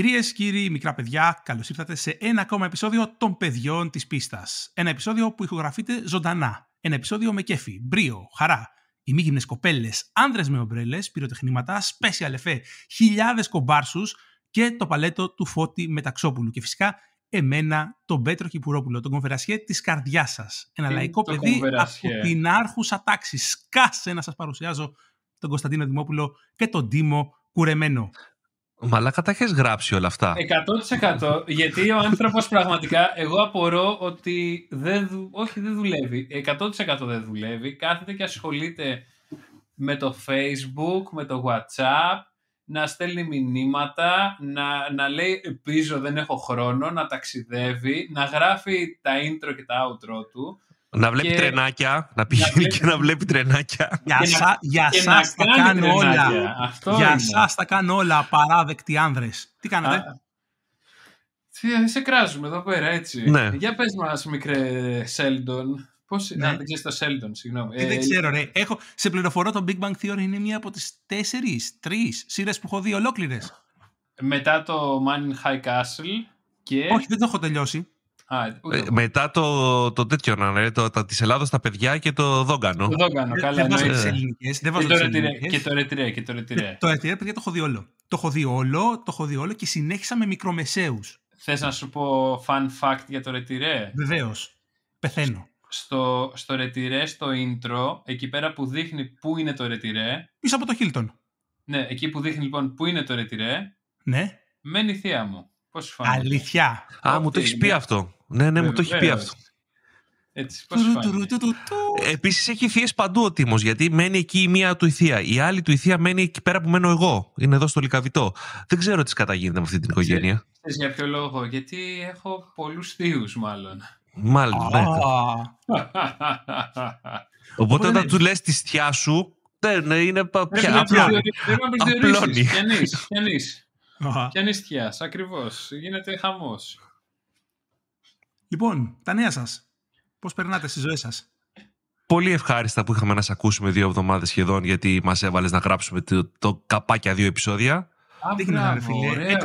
Κυρίες, κύριοι, μικρά παιδιά, καλώς ήρθατε σε ένα ακόμα επεισόδιο των παιδιών της πίστας. Ένα επεισόδιο που ηχογραφείται ζωντανά. Ένα επεισόδιο με κέφι, μπρίο, χαρά. Ημίγυμνες κοπέλες, άνδρες με ομπρέλες, πυροτεχνήματα, special εφέ, χιλιάδες κομπάρσους και το παλέτο του Φώτη Μεταξόπουλου. Και φυσικά εμένα, τον Πέτρο Κυπουρόπουλο, τον κομφερασιέ της καρδιάς σας. Ένα λαϊκό παιδί από την άρχουσα τάξη. Σκάσε να σας παρουσιάζω τον Κωνσταντίνο Δημόπουλο και τον Τίμο Κουρεμένο. Μαλάκα τα έχεις γράψει όλα αυτά. 100% γιατί ο άνθρωπος πραγματικά, εγώ απορώ ότι δεν, όχι δεν δουλεύει. 100% δεν δουλεύει. Κάθεται και ασχολείται με το facebook, με το whatsapp, να στέλνει μηνύματα, να, να λέει επίζω δεν έχω χρόνο, να ταξιδεύει, να γράφει τα intro και τα outro του να βλέπει τρενάκια, να πηγαίνει και να βλέπει τρενάκια. Για, εσά τα κάνω όλα. για σας τα κάνω όλα, απαράδεκτοι άνδρες. Τι κάνατε; σε κράζουμε εδώ πέρα, έτσι. Ναι. Για πες μας, μικρέ Σέλντον. Πώς είναι, ναι. δεν ξέρεις το Σέλντον, συγγνώμη. Ε, ε, δεν ξέρω, ρε. Έχω, σε πληροφορώ, το Big Bang Theory είναι μία από τις τέσσερις τρεις σειρέ που έχω δει ολόκληρες. Μετά το Man in High Castle Όχι, δεν το έχω τελειώσει. Ε, ε, μετά το, το τέτοιο να είναι, το, τα της Ελλάδος, τα παιδιά και το Δόγκανο. Το Δόγκανο, ε, καλά. Δεν βάζω τις ελληνικές. Δεν και το ρετυρέ και το ρετυρέ Το παιδιά, το έχω δει όλο. Το έχω δει όλο, το έχω δει όλο και συνέχισα με μικρομεσαίους. Θες να σου πω fun fact για το ρετυρέ Βεβαίως. Πεθαίνω. Στο, στο Ρετυρέ, στο intro, εκεί πέρα που δείχνει πού είναι το Ρετυρέ. Πίσω από το Χίλτον. Ναι, εκεί που δείχνει λοιπόν πού είναι το Ρετυρέ. Ναι. Μένει η θεία μου. Πώς σου Αλήθεια. Α, μου το έχεις πει ναι. αυτό. Ναι, ναι, μου ε, το έχει πει αυτό. Έτσι, Επίσης έχει θείε παντού ο Τίμος γιατί μένει εκεί η μία του η Η άλλη του η μένει εκεί πέρα που μένω εγώ. Είναι εδώ στο Λικαβιτό. Δεν ξέρω τι καταγίνεται με αυτή την οικογένεια. Ξέρεις για ποιο λόγο. Γιατί έχω πολλούς θείους μάλλον. Μάλλον, ναι. Οπότε όταν ναι. του λες, τη στιά σου ναι, δεν είναι πια απλώνει. Κι Κανεί είσαι ακριβώς. Γίνεται χαμός. Λοιπόν, τα νέα σας. Πώς περνάτε στη ζωή σας. Πολύ ευχάριστα που είχαμε να σε ακούσουμε δύο εβδομάδες σχεδόν γιατί μας έβαλες να γράψουμε το, το καπάκια δύο επεισόδια. Α, φίλε.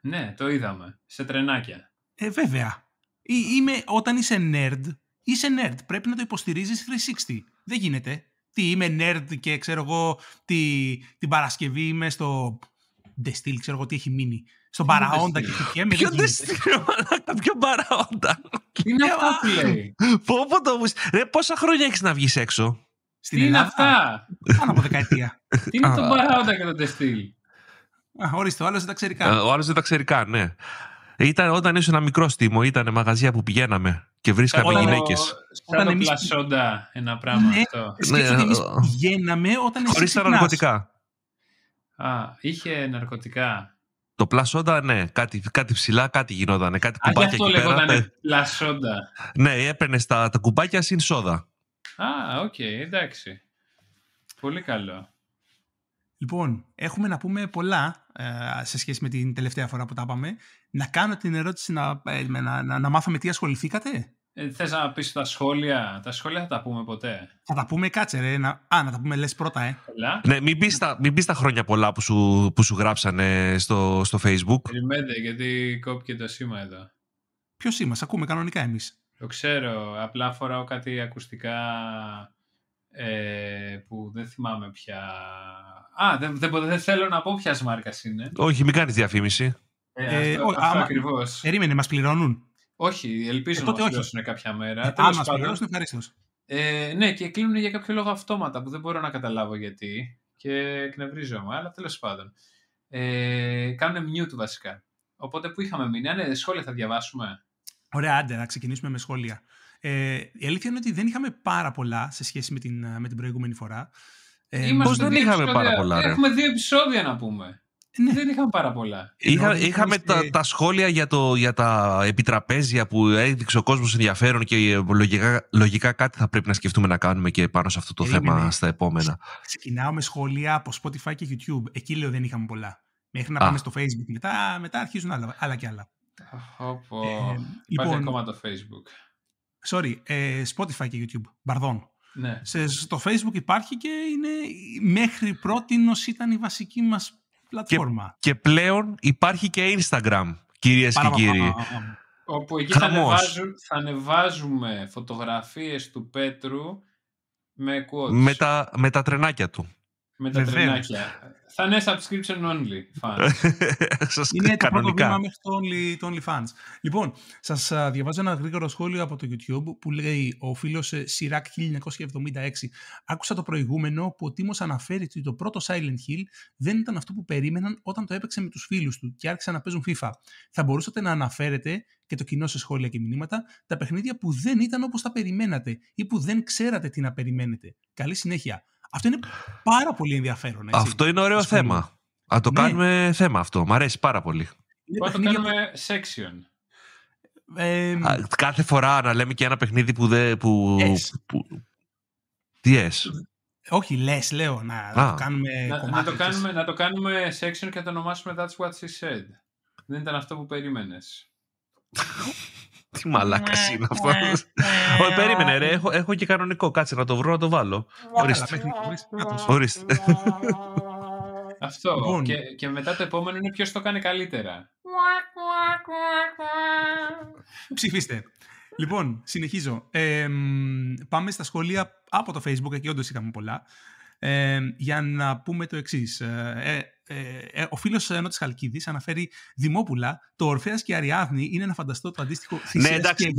Ναι, το είδαμε. Σε τρενάκια. Ε, βέβαια. είμαι, όταν είσαι nerd, είσαι nerd. Πρέπει να το υποστηρίζεις 360. Δεν γίνεται. Τι είμαι nerd και ξέρω εγώ τι, την Παρασκευή είμαι στο... Δεν ξέρω εγώ τι έχει μείνει στον παραόντα και χτυπιέμαι. Ποιο δεστήριο, αλλά ποιο παραόντα. Είναι αυτά που λέει. Πω πω το Ρε, πόσα χρόνια έχεις να βγεις έξω. Στην Τι είναι αυτά. Πάνω από δεκαετία. Τι είναι το παραόντα και το τεστήλ. Ορίστε, ο άλλος δεν τα ξέρει καν. Ε, ο άλλος δεν τα ξέρει καν, ναι. Ήταν, όταν ήσουν ένα μικρό στήμο, ήταν μαγαζιά που πηγαίναμε και βρίσκαμε ε, γυναίκε. Όταν εμείς. Πλασόντα, ένα πράγμα ναι, αυτό. ναι, εμείς ε, ε, πηγαίναμε όταν. Χωρίς τα ναρκωτικά. Α, είχε ναρκωτικά. Το πλασόντα, ναι, κάτι, κάτι ψηλά, κάτι γινότανε. Κάτι Α, κουμπάκια αυτό εκεί ναι. πλασόντα. Ναι, έπαιρνε τα, τα κουμπάκια συν σόδα. Α, οκ, okay, εντάξει. Πολύ καλό. Λοιπόν, έχουμε να πούμε πολλά ε, σε σχέση με την τελευταία φορά που τα είπαμε. Να κάνω την ερώτηση να, ε, να, να, μάθω με τι ασχοληθήκατε. Θε θες να πεις τα σχόλια. Τα σχόλια θα τα πούμε ποτέ. Θα τα πούμε, κάτσε ρε. Να... Α, να τα πούμε λες πρώτα, ε. Ναι, μην πεις, τα, τα χρόνια πολλά που σου, που σου γράψανε στο, στο facebook. Περιμένετε, γιατί κόπηκε το σήμα εδώ. Ποιος σήμα, ακούμε κανονικά εμείς. Το ξέρω, απλά φοράω κάτι ακουστικά ε, που δεν θυμάμαι πια. Α, δεν, δεν, δεν θέλω να πω ποιας μάρκας είναι. Όχι, μην κάνεις διαφήμιση. Ε, ε αυτό, ε, ακριβώς. Περίμενε, μας πληρώνουν. Όχι, ελπίζω ε, να μας κάποια μέρα. Ε, Αν μας πληρώσουν, ευχαρίστως. Ε, ναι, και κλείνουν για κάποιο λόγο αυτόματα που δεν μπορώ να καταλάβω γιατί και εκνευρίζομαι, αλλά τέλος πάντων. Ε, κάνουν mute βασικά. Οπότε που είχαμε μείνει, αν ναι, ναι, σχόλια θα διαβάσουμε. Ωραία, άντε, να ξεκινήσουμε με σχόλια. Ε, η αλήθεια είναι ότι δεν είχαμε πάρα πολλά σε σχέση με την, με την προηγούμενη φορά. Ε, δεν είχαμε πάρα πολλά, ρε. Έχουμε δύο επεισόδια να πούμε. Ναι. Δεν είχαμε πάρα πολλά. Είχα, είχαμε τα, τα, σχόλια για, το, για τα επιτραπέζια που έδειξε ο κόσμος ενδιαφέρον και ε, λογικά, λογικά κάτι θα πρέπει να σκεφτούμε να κάνουμε και πάνω σε αυτό το ε, θέμα ναι, ναι. στα επόμενα. Ξεκινάω με σχόλια από Spotify και YouTube. Εκεί λέω δεν είχαμε πολλά. Μέχρι να πάμε στο Facebook. Μετά, μετά αρχίζουν άλλα, άλλα και άλλα. Οπό. Ε, λοιπόν, ακόμα το Facebook. Sorry, ε, Spotify και YouTube. Μπαρδόν. Ναι. στο Facebook υπάρχει και είναι μέχρι πρώτη ήταν η βασική μας πλατφόρμα. Και, πλέον υπάρχει και Instagram, κυρίες και κύριοι. Όπου εκεί θα, ανεβάζουν, θα ανεβάζουμε φωτογραφίες του Πέτρου με Με τα, με τα τρενάκια του με τα Θα είναι subscription only fans. είναι το πρώτο βήμα μέχρι το only, only fans. Λοιπόν, σας διαβάζω ένα γρήγορο σχόλιο από το YouTube που λέει ο φίλος ε, Σιράκ 1976. Άκουσα το προηγούμενο που ο Τίμος αναφέρει ότι το πρώτο Silent Hill δεν ήταν αυτό που περίμεναν όταν το έπαιξε με τους φίλους του και άρχισαν να παίζουν FIFA. Θα μπορούσατε να αναφέρετε και το κοινό σε σχόλια και μηνύματα τα παιχνίδια που δεν ήταν όπως τα περιμένατε ή που δεν ξέρατε τι να περιμένετε. Καλή συνέχεια. Αυτό είναι πάρα πολύ ενδιαφέρον. Έτσι. Αυτό είναι ωραίο θέμα. Α το ναι. κάνουμε θέμα αυτό. Μ' αρέσει πάρα πολύ. Θα να το κάνουμε section. Ε, κάθε φορά να λέμε και ένα παιχνίδι που δεν. Που, yes. που, τι yes. Όχι, λες, λέω να, το κάνουμε. Να, να, το κάνουμε να το κάνουμε section και να το ονομάσουμε That's what she said. Δεν ήταν αυτό που περίμενες. Τι μαλάκας ναι, είναι ναι, αυτός. Όχι, ναι, περίμενε, ρε. Έχω, έχω και κανονικό. Κάτσε να το βρω, να το βάλω. Ορίστε. Ορίστε. Αυτό. Λοιπόν. Και, και μετά το επόμενο είναι ποιος το κάνει καλύτερα. Ψηφίστε. Λοιπόν, συνεχίζω. Ε, πάμε στα σχολεία από το Facebook, και όντως είχαμε πολλά ε, για να πούμε το εξής. Ε, ε, ε, ο φίλος ενό τη Χαλκίδης αναφέρει Δημόπουλα, το Ορφαία και η Αριάδνη είναι ένα φανταστό το αντίστοιχο θυσίας. Ναι, εντάξει,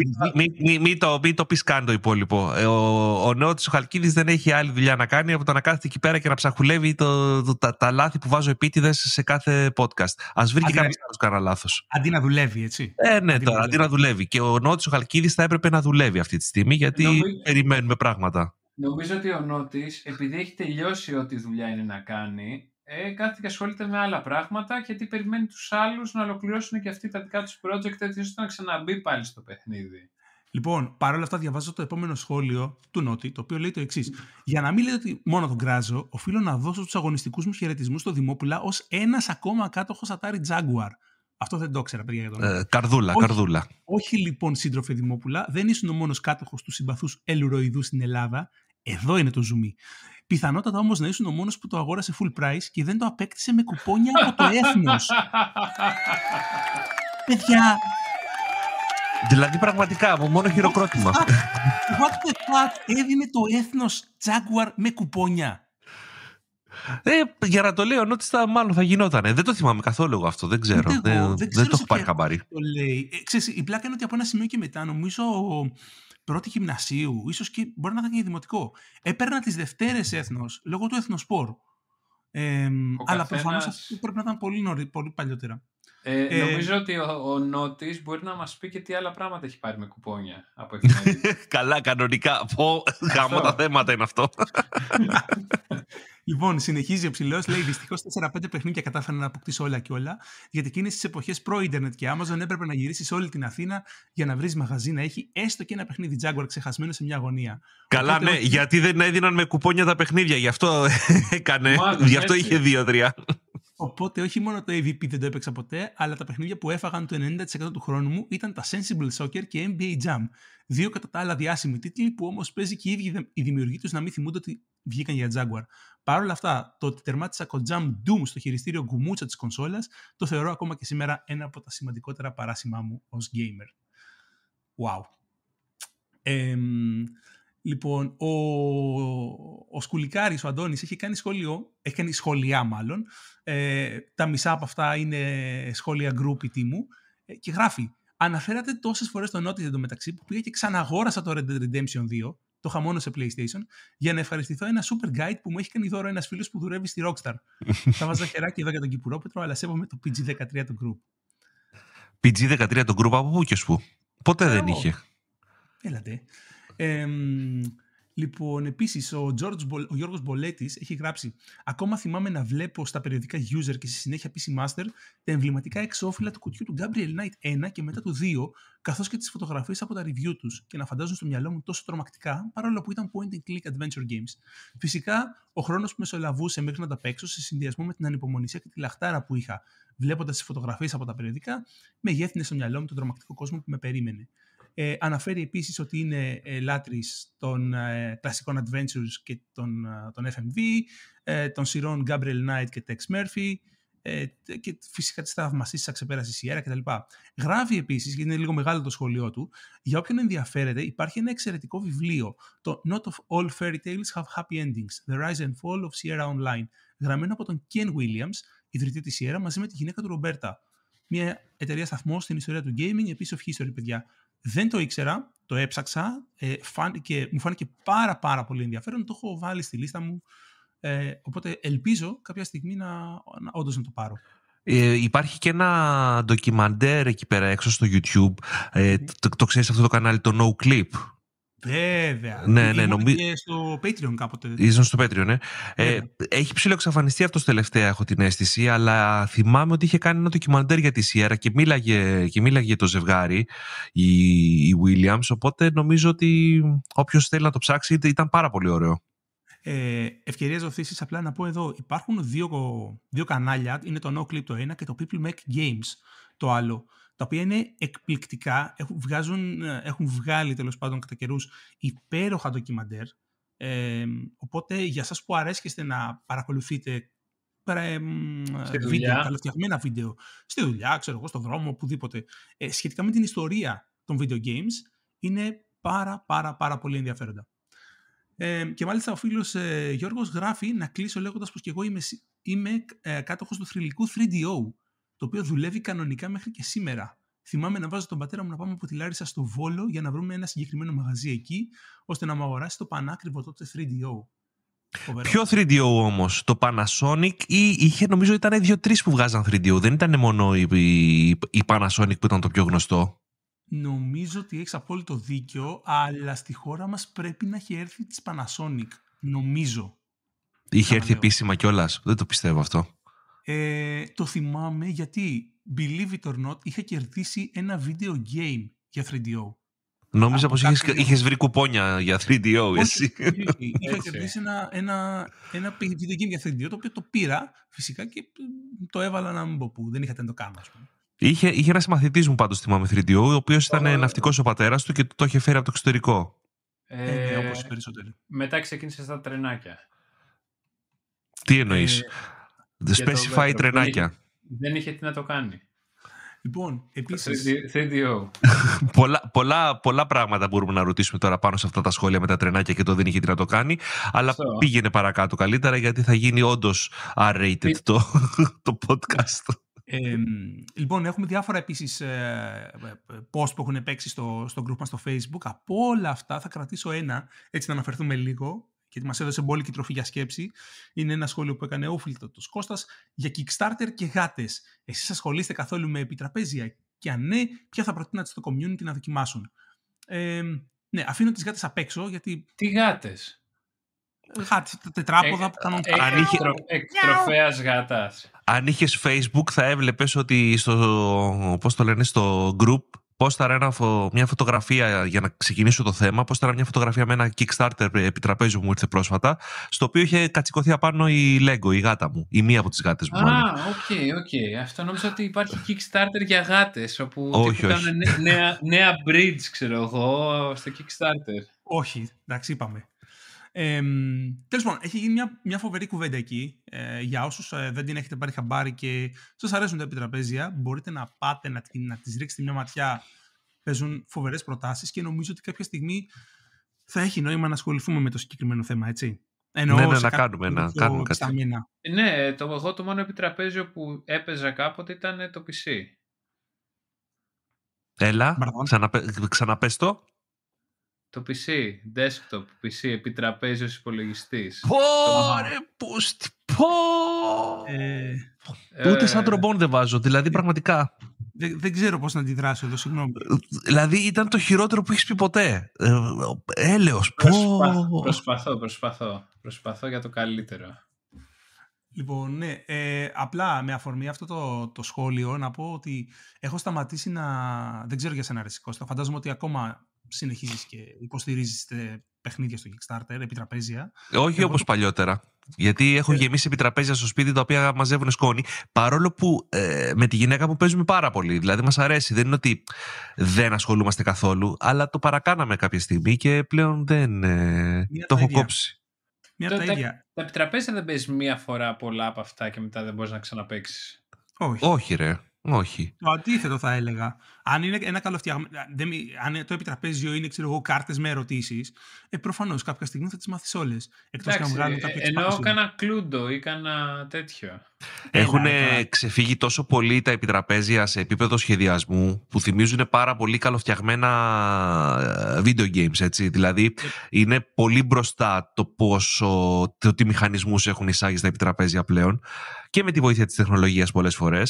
μην το, μη το πεις καν το υπόλοιπο. Ε, ο, ο τη Χαλκίδης δεν έχει άλλη δουλειά να κάνει από το να κάθεται εκεί πέρα και να ψαχουλεύει το, το, τα, λάθη που βάζω επίτηδες σε κάθε podcast. Ας βρει και κάποιος άλλος κανένα λάθος. Αντί να δουλεύει, έτσι. Ε, ναι, αντί, τώρα, αντί να δουλεύει. Και ο νέο Χαλκίδης θα έπρεπε να δουλεύει αυτή τη στιγμή, γιατί περιμένουμε πράγματα. Νομίζω ότι ο Νότης, επειδή έχει τελειώσει ό,τι δουλειά είναι να κάνει, ε, κάθεται και ασχολείται με άλλα πράγματα γιατί περιμένει τους άλλους να ολοκληρώσουν και αυτοί τα δικά τους project έτσι ώστε να ξαναμπεί πάλι στο παιχνίδι. Λοιπόν, παρόλα αυτά, διαβάζω το επόμενο σχόλιο του Νότι, το οποίο λέει το εξής. Για να μην λέτε ότι μόνο τον κράζω, οφείλω να δώσω τους αγωνιστικούς μου χαιρετισμούς στο Δημόπουλα ως ένας ακόμα κάτοχος ατάρι Jaguar. Αυτό δεν το ήξερα, παιδιά, για τον ε, Καρδούλα, όχι, καρδούλα. Όχι, λοιπόν, σύντροφε Δημόπουλα, δεν ήσουν ο μόνος κάτοχος του συμπαθούς ελουροειδού στην Ελλάδα. Εδώ είναι το ζουμί. Πιθανότατα όμως να ήσουν ο μόνος που το αγόρασε full price και δεν το απέκτησε με κουπόνια από το έθνος. Παιδιά. Δηλαδή πραγματικά, από μόνο χειροκρότημα. What the fuck έδινε το έθνος Jaguar με κουπόνια. Ε, για να το λέω, ότι στα μάλλον θα γινότανε. Δεν το θυμάμαι καθόλου αυτό, δεν ξέρω. Δεν, δεν, το έχω πάρει καμπάρι. Ε, η πλάκα είναι ότι από ένα σημείο και μετά νομίζω πρώτη γυμνασίου, ίσως και μπορεί να ήταν και δημοτικό. Έπαιρνα τις Δευτέρες έθνος λόγω του Εθνοσπορ. Ε, αλλά προφανώς αυτό πρέπει να ήταν πολύ, νωρί, πολύ παλιότερα. Ε, ε νομίζω ότι ο, ο μπορεί να μας πει και τι άλλα πράγματα έχει πάρει με κουπόνια από εκεί. Καλά, κανονικά. Πω, γάμο τα θέματα είναι αυτό. Λοιπόν, συνεχίζει ο ψηλός, λέει δυστυχώς 4-5 παιχνίδια κατάφερα να αποκτήσω όλα και όλα, γιατί εκείνες τις εποχές προ-Ιντερνετ και Amazon έπρεπε να γυρίσεις όλη την Αθήνα για να βρεις μαγαζί να έχει έστω και ένα παιχνίδι Jaguar ξεχασμένο σε μια γωνία. Καλά, ναι, γιατί δεν έδιναν με κουπόνια τα παιχνίδια, γι' αυτό έκανε, γι' αυτό είχε δύο-τρία. Οπότε όχι μόνο το AVP δεν το έπαιξα ποτέ, αλλά τα παιχνίδια που έφαγαν το 90% του χρόνου μου ήταν τα Sensible Soccer και NBA Jam. Δύο κατά τα άλλα διάσημοι τίτλοι που όμως παίζει και οι ίδιοι οι δημιουργοί τους να μην θυμούνται ότι βγήκαν για Jaguar. Παρ' όλα αυτά, το ότι τερμάτισα κοντζαμ Doom στο χειριστήριο γκουμούτσα της κονσόλας το θεωρώ ακόμα και σήμερα ένα από τα σημαντικότερα παράσημά μου ως gamer. Wow. Ε, Λοιπόν, ο, ο Σκουλικάρης, ο Αντώνης, έχει κάνει σχολείο, έχει κάνει σχολιά μάλλον, ε, τα μισά από αυτά είναι σχόλια ή μου, ε, και γράφει Αναφέρατε τόσες φορές το μεταξύ που πήγα και ξαναγόρασα το Red Dead Redemption 2, το χαμόνο σε PlayStation, για να ευχαριστηθώ ένα super guide που μου έχει κάνει δώρο ένας φίλος που δουλεύει στη Rockstar. Θα βάζα χεράκι εδώ για τον Κυπουρόπετρο, αλλά σέβομαι το PG13 του group. PG13 του group από πού και σπου. Ποτέ δεν είχε. Έλατε. Ε, λοιπόν, επίσης, ο, ο Γιώργος Μπολέτης έχει γράψει: Ακόμα θυμάμαι να βλέπω στα περιοδικά user και στη συνέχεια PC Master τα εμβληματικά εξώφυλλα του κουτιού του Gabriel Knight 1 και μετά του 2, καθώς και τις φωτογραφίες από τα review τους και να φαντάζουν στο μυαλό μου τόσο τρομακτικά, παρόλο που ήταν point and click adventure games. Φυσικά, ο χρόνος που μεσολαβούσε μέχρι να τα παίξω σε συνδυασμό με την ανυπομονησία και τη λαχτάρα που είχα βλέποντας τις φωτογραφίες από τα περιοδικά, στο μυαλό μου τον τρομακτικό κόσμο που με περίμενε. Ε, αναφέρει επίσης ότι είναι ε, λάτρης των ε, κλασικών adventures και των, ε, των FMV, ε, των σειρών Gabriel Knight και Tex Murphy ε, και φυσικά της θαυμαστής της αξεπέρασης Ιέρα κτλ. Γράφει επίσης, γιατί είναι λίγο μεγάλο το σχολείο του, για όποιον ενδιαφέρεται υπάρχει ένα εξαιρετικό βιβλίο, το Not of All Fairy Tales Have Happy Endings, The Rise and Fall of Sierra Online, γραμμένο από τον Ken Williams, ιδρυτή της Sierra, μαζί με τη γυναίκα του Ρομπέρτα. Μια εταιρεία σταθμό στην ιστορία του gaming, επίσης history, παιδιά. Δεν το ήξερα, το έψαξα, ε, μου φάνηκε πάρα πάρα πολύ ενδιαφέρον, το έχω βάλει στη λίστα μου, ε, οπότε ελπίζω κάποια στιγμή να, να, να το πάρω. Ε, υπάρχει και ένα ντοκιμαντέρ εκεί πέρα έξω στο YouTube, ε, ναι. το, το ξέρεις αυτό το κανάλι, το No Clip. Βέβαια. Ναι, ναι, νομίζω. στο Patreon κάποτε. Ήσουν στο Patreon, ναι. Ε, ναι. έχει εξαφανιστεί αυτός τελευταία, έχω την αίσθηση, αλλά θυμάμαι ότι είχε κάνει ένα ντοκιμαντέρ για τη Σιέρα και μίλαγε, για μίλαγε το ζευγάρι, η, η Williams. Οπότε νομίζω ότι όποιος θέλει να το ψάξει ήταν πάρα πολύ ωραίο. Ε, ευκαιρία ζωθήσεις, απλά να πω εδώ. Υπάρχουν δύο, δύο κανάλια. Είναι το No Clip το ένα και το People Make Games το άλλο τα οποία είναι εκπληκτικά, έχουν, βγάζουν, ε, έχουν βγάλει τέλος πάντων κατά καιρούς υπέροχα ντοκιμαντέρ. Ε, οπότε για σας που αρέσκεστε να παρακολουθείτε παρα, ε, βίντεο, καλοφτιαγμένα βίντεο στη δουλειά, ξέρω εγώ, στον δρόμο, οπουδήποτε, ε, σχετικά με την ιστορία των video games, είναι πάρα πάρα πάρα πολύ ενδιαφέροντα. Ε, και μάλιστα ο φίλος ε, Γιώργος γράφει να κλείσω λέγοντας πως και εγώ είμαι, είμαι ε, κάτοχος του θρηλυκού 3DO το οποίο δουλεύει κανονικά μέχρι και σήμερα. Θυμάμαι να βάζω τον πατέρα μου να πάμε από τη Λάρισα στο Βόλο για να βρούμε ένα συγκεκριμένο μαγαζί εκεί, ώστε να μου αγοράσει το πανάκριβο τότε 3DO. Ποιο 3DO όμως, το Panasonic ή είχε νομίζω οι δυο τρει που βγάζαν 3DO, δεν ήταν μόνο η, η, Panasonic που ήταν το πιο γνωστό. Νομίζω ότι έχεις απόλυτο δίκιο, αλλά στη χώρα μας πρέπει να έχει έρθει της Panasonic. Νομίζω. Είχε έρθει επίσημα κιόλας. Δεν το πιστεύω αυτό. Ε, το θυμάμαι γιατί, believe it or not, είχα κερδίσει ένα video game για 3DO. Νόμιζα πως είχες, είχες βρει κουπόνια για 3DO εσύ. Είχα κερδίσει ένα, ένα, ένα video game για 3DO το οποίο το πήρα φυσικά και ε, το έβαλα να μην πω που δεν είχα να το κάνω πούμε. Είχε, είχε ένας μαθητής μου πάντως, θυμάμαι 3DO, ο οποίος ήταν ναυτικός ο πατέρας του και το είχε φέρει από το εξωτερικό. Ε, ε, ναι, οι περισσότεροι. Μετά ξεκίνησε στα τρενάκια. Τι εννοείς. Ε, specify τρενάκια. Δεν είχε τι να το κάνει. επίση. Λοιπόν, επίσης... 3DO. πολλά, πολλά, πολλά πράγματα μπορούμε να ρωτήσουμε τώρα πάνω σε αυτά τα σχόλια με τα τρενάκια και το δεν είχε τι να το κάνει, αλλά so. πήγαινε παρακάτω καλύτερα γιατί θα γίνει όντως R-rated το, το podcast. Ε, λοιπόν, έχουμε διάφορα επίσης ε, post που έχουν παίξει στο, στο group μας στο facebook. Από όλα αυτά θα κρατήσω ένα, έτσι να αναφερθούμε λίγο, και μας έδωσε μπόλικη τροφή για σκέψη, είναι ένα σχόλιο που έκανε όφιλτο του Κώστας για Kickstarter και γάτες. Εσείς ασχολείστε καθόλου με επιτραπέζια, και αν ναι, ποια θα προτείνατε στο community να δοκιμάσουν. Ε, ναι, αφήνω τις γάτες απ' έξω γιατί. Τι γάτες. Γάτε, τα τετράποδα ε, που κάνουν ε, ε, Αν Εκτροφέας γάτας. Αν είχες Facebook, θα έβλεπες ότι στο. Πώς το λένε, στο group Πώ θα μια φωτογραφία για να ξεκινήσω το θέμα. ήταν μια φωτογραφία με ένα Kickstarter επί που μου ήρθε πρόσφατα, στο οποίο είχε κατσικωθεί απάνω η Lego, η γάτα μου, ή μία από τις γάτες μου. Α, οκ, οκ. Αυτό νόμιζα ότι υπάρχει Kickstarter για γάτες, όπου όχι, όχι. νέα, νέα bridge, ξέρω εγώ, στο Kickstarter. Όχι, εντάξει, είπαμε. Ε, Τέλος πάντων, έχει γίνει μια, μια φοβερή κουβέντα εκεί. Ε, για όσους ε, δεν την έχετε πάρει χαμπάρι και σας αρέσουν τα επιτραπέζια, μπορείτε να πάτε να, να τη ρίξετε μια ματιά. Παίζουν φοβερές προτάσεις και νομίζω ότι κάποια στιγμή θα έχει νόημα να ασχοληθούμε με το συγκεκριμένο θέμα, έτσι. Εννοώ, ναι, ναι, να κάνουμε, να κάνουμε κάτι. Ε, ναι, το, εγώ το μόνο επιτραπέζιο που έπαιζα κάποτε ήταν το PC. Έλα, ξαναπέ, το PC, desktop, PC, επιτραπέζιος υπολογιστής. Πω, ρε, πω! Ε, Ούτε σαν τρομπόν δεν βάζω, δηλαδή πραγματικά. Δεν, δεν ξέρω πώς να αντιδράσω εδώ, συγγνώμη. Δηλαδή ήταν το χειρότερο που έχεις πει ποτέ. Ε, έλεος, πω! Προσπαθώ, προσπαθώ, προσπαθώ, για το καλύτερο. Λοιπόν, ναι, ε, απλά με αφορμή αυτό το, το σχόλιο να πω ότι έχω σταματήσει να... Δεν ξέρω για σένα ρε φαντάζομαι ότι ακόμα συνεχίζεις και υποστηρίζεις ε, παιχνίδια στο Kickstarter, επιτραπέζια. Όχι όπως όπως παλιότερα. Γιατί έχω ε. γεμίσει επιτραπέζια στο σπίτι τα οποία μαζεύουν σκόνη. Παρόλο που ε, με τη γυναίκα που παίζουμε πάρα πολύ. Δηλαδή μας αρέσει. Δεν είναι ότι δεν ασχολούμαστε καθόλου, αλλά το παρακάναμε κάποια στιγμή και πλέον δεν. το έχω κόψει. Μια τα, τα, ίδια. τα επιτραπέζια δεν παίζεις μία φορά πολλά από αυτά και μετά δεν μπορείς να ξαναπέξει. Όχι. Όχι, ρε. Όχι. Το αντίθετο θα έλεγα αν είναι ένα Αν το επιτραπέζιο είναι, ξέρω κάρτες με ερωτήσεις, ε, προφανώς κάποια στιγμή θα τις μάθεις όλες. Εκτός και αν βγάλουν κάποια Ενώ έκανα κλούντο ή κάνα τέτοιο. Έχουν ε, ναι, ξεφύγει τόσο πολύ τα επιτραπέζια σε επίπεδο σχεδιασμού που θυμίζουν πάρα πολύ καλοφτιαγμένα ε, video games. Έτσι. Δηλαδή ε, είναι πολύ μπροστά το πόσο. το τι μηχανισμούς έχουν εισάγει στα επιτραπέζια πλέον και με τη βοήθεια της τεχνολογίας πολλές φορές.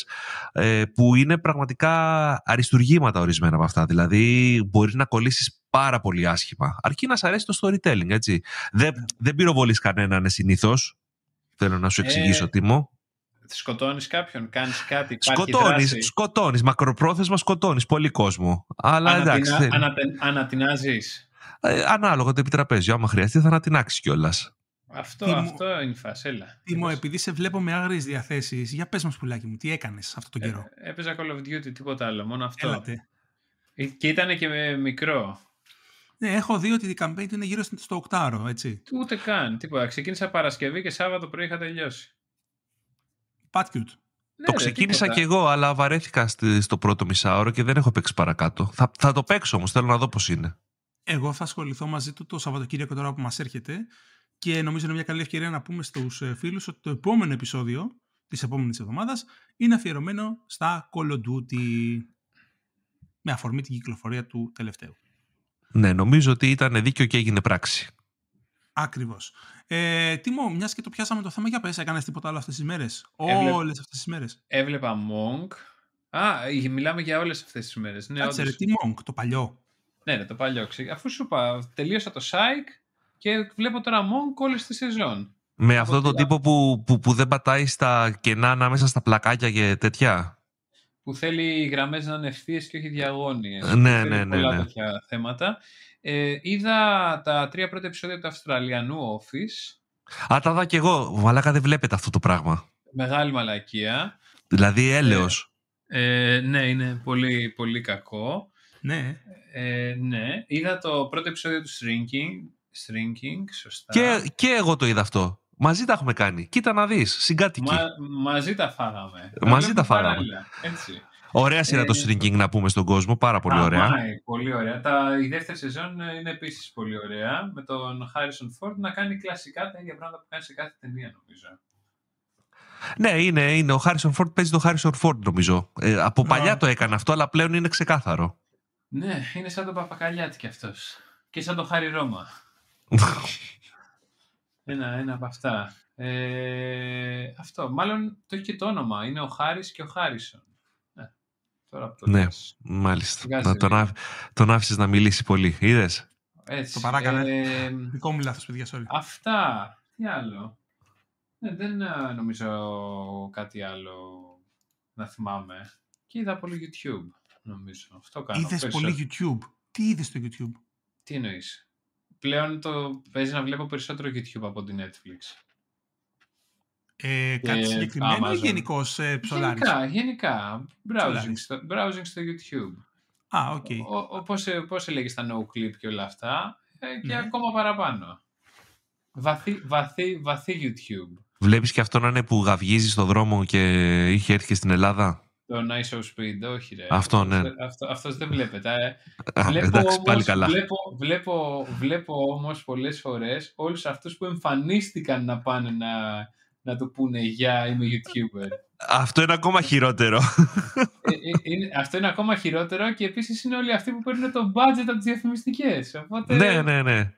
Που είναι πραγματικά αριστούργη ορισμένα από αυτά. Δηλαδή, μπορεί να κολλήσεις πάρα πολύ άσχημα. Αρκεί να σ' αρέσει το storytelling, έτσι. Δεν, δεν πυροβολείς κανέναν ναι, συνήθως. Θέλω να σου ε, εξηγήσω, ε, Τίμω. Σκοτώνεις κάποιον, κάνεις κάτι. Σκοτώνει, σκοτώνεις. Μακροπρόθεσμα σκοτώνεις πολύ κόσμο. Αλλά Ανατινα, εντάξει. Ανατε, ανατινάζεις. Ε, ανάλογα το επιτραπέζιο. Άμα χρειαστεί, θα ανατινάξει κιόλας. Αυτό, αυτό είναι η φασέλα. Τίμω, επειδή σε βλέπω με άγριες διαθέσεις, για πες μα, πουλάκι μου, τι έκανες αυτό τον ε, καιρό. έπαιζα Call of Duty, τίποτα άλλο, μόνο αυτό. Έλατε. Ε, και ήταν και με μικρό. Ναι, έχω δει ότι η campaign του είναι γύρω στο οκτάρο, έτσι. Ούτε καν, τίποτα. Ξεκίνησα Παρασκευή και Σάββατο πρωί είχα τελειώσει. Πατκιούτ. Ναι, το ξεκίνησα κι εγώ, αλλά βαρέθηκα στο πρώτο μισάωρο και δεν έχω παίξει παρακάτω. Θα, θα το παίξω όμως, θέλω να δω πώς είναι. Ε, εγώ θα ασχοληθώ μαζί του το Σαββατοκύριακο τώρα που μας έρχεται και νομίζω είναι μια καλή ευκαιρία να πούμε στους ε, φίλους ότι το επόμενο επεισόδιο της επόμενης εβδομάδας είναι αφιερωμένο στα Call of Duty με αφορμή την κυκλοφορία του τελευταίου. Ναι, νομίζω ότι ήταν δίκιο και έγινε πράξη. Ακριβώς. Ε, Τιμό, μιας και το πιάσαμε το θέμα, για πες, έκανες τίποτα άλλο αυτές τις μέρες. Όλες αυτές τις μέρες. Έβλεπα Monk. Α, μιλάμε για όλες αυτές τις μέρες. Ναι, τι Monk, το παλιό. Ναι, το παλιό. Αφού σου είπα, τελείωσα το site. Και βλέπω τώρα μόνο όλη τη σεζόν. Με αυτόν τον τύπο που, που, που δεν πατάει στα κενά ανάμεσα στα πλακάκια και τέτοια. Που θέλει οι γραμμές να είναι ευθείε και όχι διαγώνιες. Ναι, ναι, ναι, ναι. τέτοια θέματα. Ε, είδα τα τρία πρώτα επεισόδια του Αυστραλιανού Office. Α, τα δω κι εγώ. Μαλάκα δεν βλέπετε αυτό το πράγμα. Μεγάλη μαλακία. Δηλαδή έλεος. Ε, ε ναι, είναι πολύ, πολύ κακό. Ναι. Ε, ε, ναι. Είδα το πρώτο επεισόδιο του Shrinking shrinking, σωστά. Και, και εγώ το είδα αυτό. Μαζί τα έχουμε κάνει. Κοίτα να δεις. Συγκάτοικοι. Μα, μαζί τα φάγαμε. Μαζί τα φάγαμε. Έτσι. Ωραία σειρά το ε, shrinking να πούμε στον κόσμο. Πάρα πολύ α, ωραία. πολύ ωραία. Τα, η δεύτερη σεζόν είναι επίσης πολύ ωραία. Με τον Χάρισον Ford να κάνει κλασικά τα ίδια πράγματα που κάνει σε κάθε ταινία, νομίζω. Ναι, είναι, είναι. Ο Χάρισον Φόρτ παίζει τον Χάρισον Φόρτ, νομίζω. Ε, από παλιά το έκανε αυτό, αλλά πλέον είναι ξεκάθαρο. Ναι, είναι σαν τον Παπακαλιάτη κι αυτός. Και σαν τον Χάρι Ρώμα ένα, ένα από αυτά. Ε, αυτό, μάλλον το έχει και το όνομα. Είναι ο Χάρης και ο Χάρισον. Ε, τώρα το ναι, μάλιστα. να, τον, άφησε τον άφησες να μιλήσει πολύ. Είδες. Το παράκανε. Ε, Δικό μου λάθος, παιδιά, Αυτά. Τι άλλο. Ναι, δεν ε, νομίζω κάτι άλλο να θυμάμαι. Και είδα πολύ YouTube, νομίζω. Αυτό κάνω. Είδες πολύ YouTube. Τι είδες στο YouTube? Τι εννοείς πλέον το παίζει να βλέπω περισσότερο YouTube από την Netflix. Ε, ε κάτι ε, συγκεκριμένο Amazon. ή γενικώ ε, Γενικά, γενικά. Browsing στο, browsing στο, YouTube. Α, οκ. Okay. Όπως, ε, έλεγες τα no-clip και όλα αυτά ε, και ναι. ακόμα παραπάνω. Βαθύ, βαθύ, βαθύ YouTube. Βλέπεις και αυτό να είναι που γαυγίζει στον δρόμο και είχε έρθει στην Ελλάδα. Το Nice Speed, όχι ρε. Αυτό, ναι. Αυτός, αυτός δεν βλέπετε, ε. Βλέπω, εντάξει, πάλι όμως, καλά. Βλέπω, βλέπω, βλέπω όμως πολλές φορές όλους αυτούς που εμφανίστηκαν να πάνε να, να το πούνε «Γεια, είμαι YouTuber». Αυτό είναι ακόμα χειρότερο. Ε, ε, αυτό είναι ακόμα χειρότερο και επίσης είναι όλοι αυτοί που παίρνουν το budget από τις διαφημιστικές. Ναι, ναι, ναι.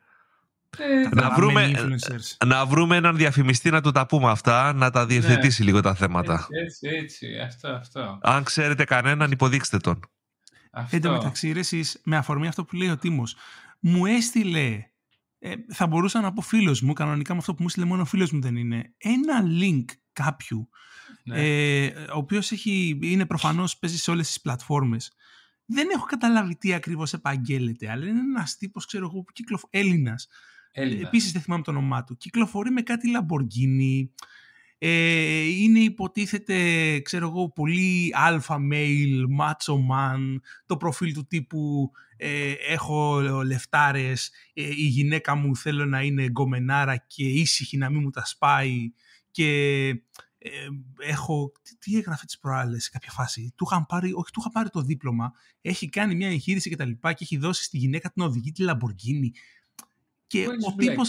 Ε, να, βρούμε, να βρούμε έναν διαφημιστή να του τα πούμε αυτά, να τα διευθετήσει ναι. λίγο τα θέματα. Έτσι, έτσι, αυτό, αυτό. Αν ξέρετε κανέναν, υποδείξτε τον. Εν τω μεταξύ, με αφορμή αυτό που λέει ο Τίμος, μου έστειλε, ε, θα μπορούσα να πω φίλος μου, κανονικά με αυτό που μου έστειλε μόνο φίλος μου δεν είναι, ένα link κάποιου, ναι. ε, ο οποίος είναι προφανώς παίζει σε όλες τις πλατφόρμες. Δεν έχω καταλάβει τι ακριβώς επαγγέλλεται, αλλά είναι ένας τύπος ξέρω εγώ, που κυκλοφορεί. Έλληνας, Έλληνα. Επίσης δεν θυμάμαι το όνομά του. Κυκλοφορεί με κάτι λαμποργινι Ε, είναι υποτίθεται, ξέρω εγώ, πολύ αλφα mail, αλφα-μέλ, man, το προφίλ του τύπου ε, έχω λεφτάρες, ε, η γυναίκα μου θέλω να είναι γκομενάρα και ήσυχη να μην μου τα σπάει και ε, έχω, τι, τι έγραφε τις προάλλες σε κάποια φάση, του είχαν πάρει, όχι του είχαν πάρει το δίπλωμα, έχει κάνει μια εγχείρηση και τα λοιπά και έχει δώσει στη γυναίκα την οδηγή τη Λαμποργίνη και ο τύπο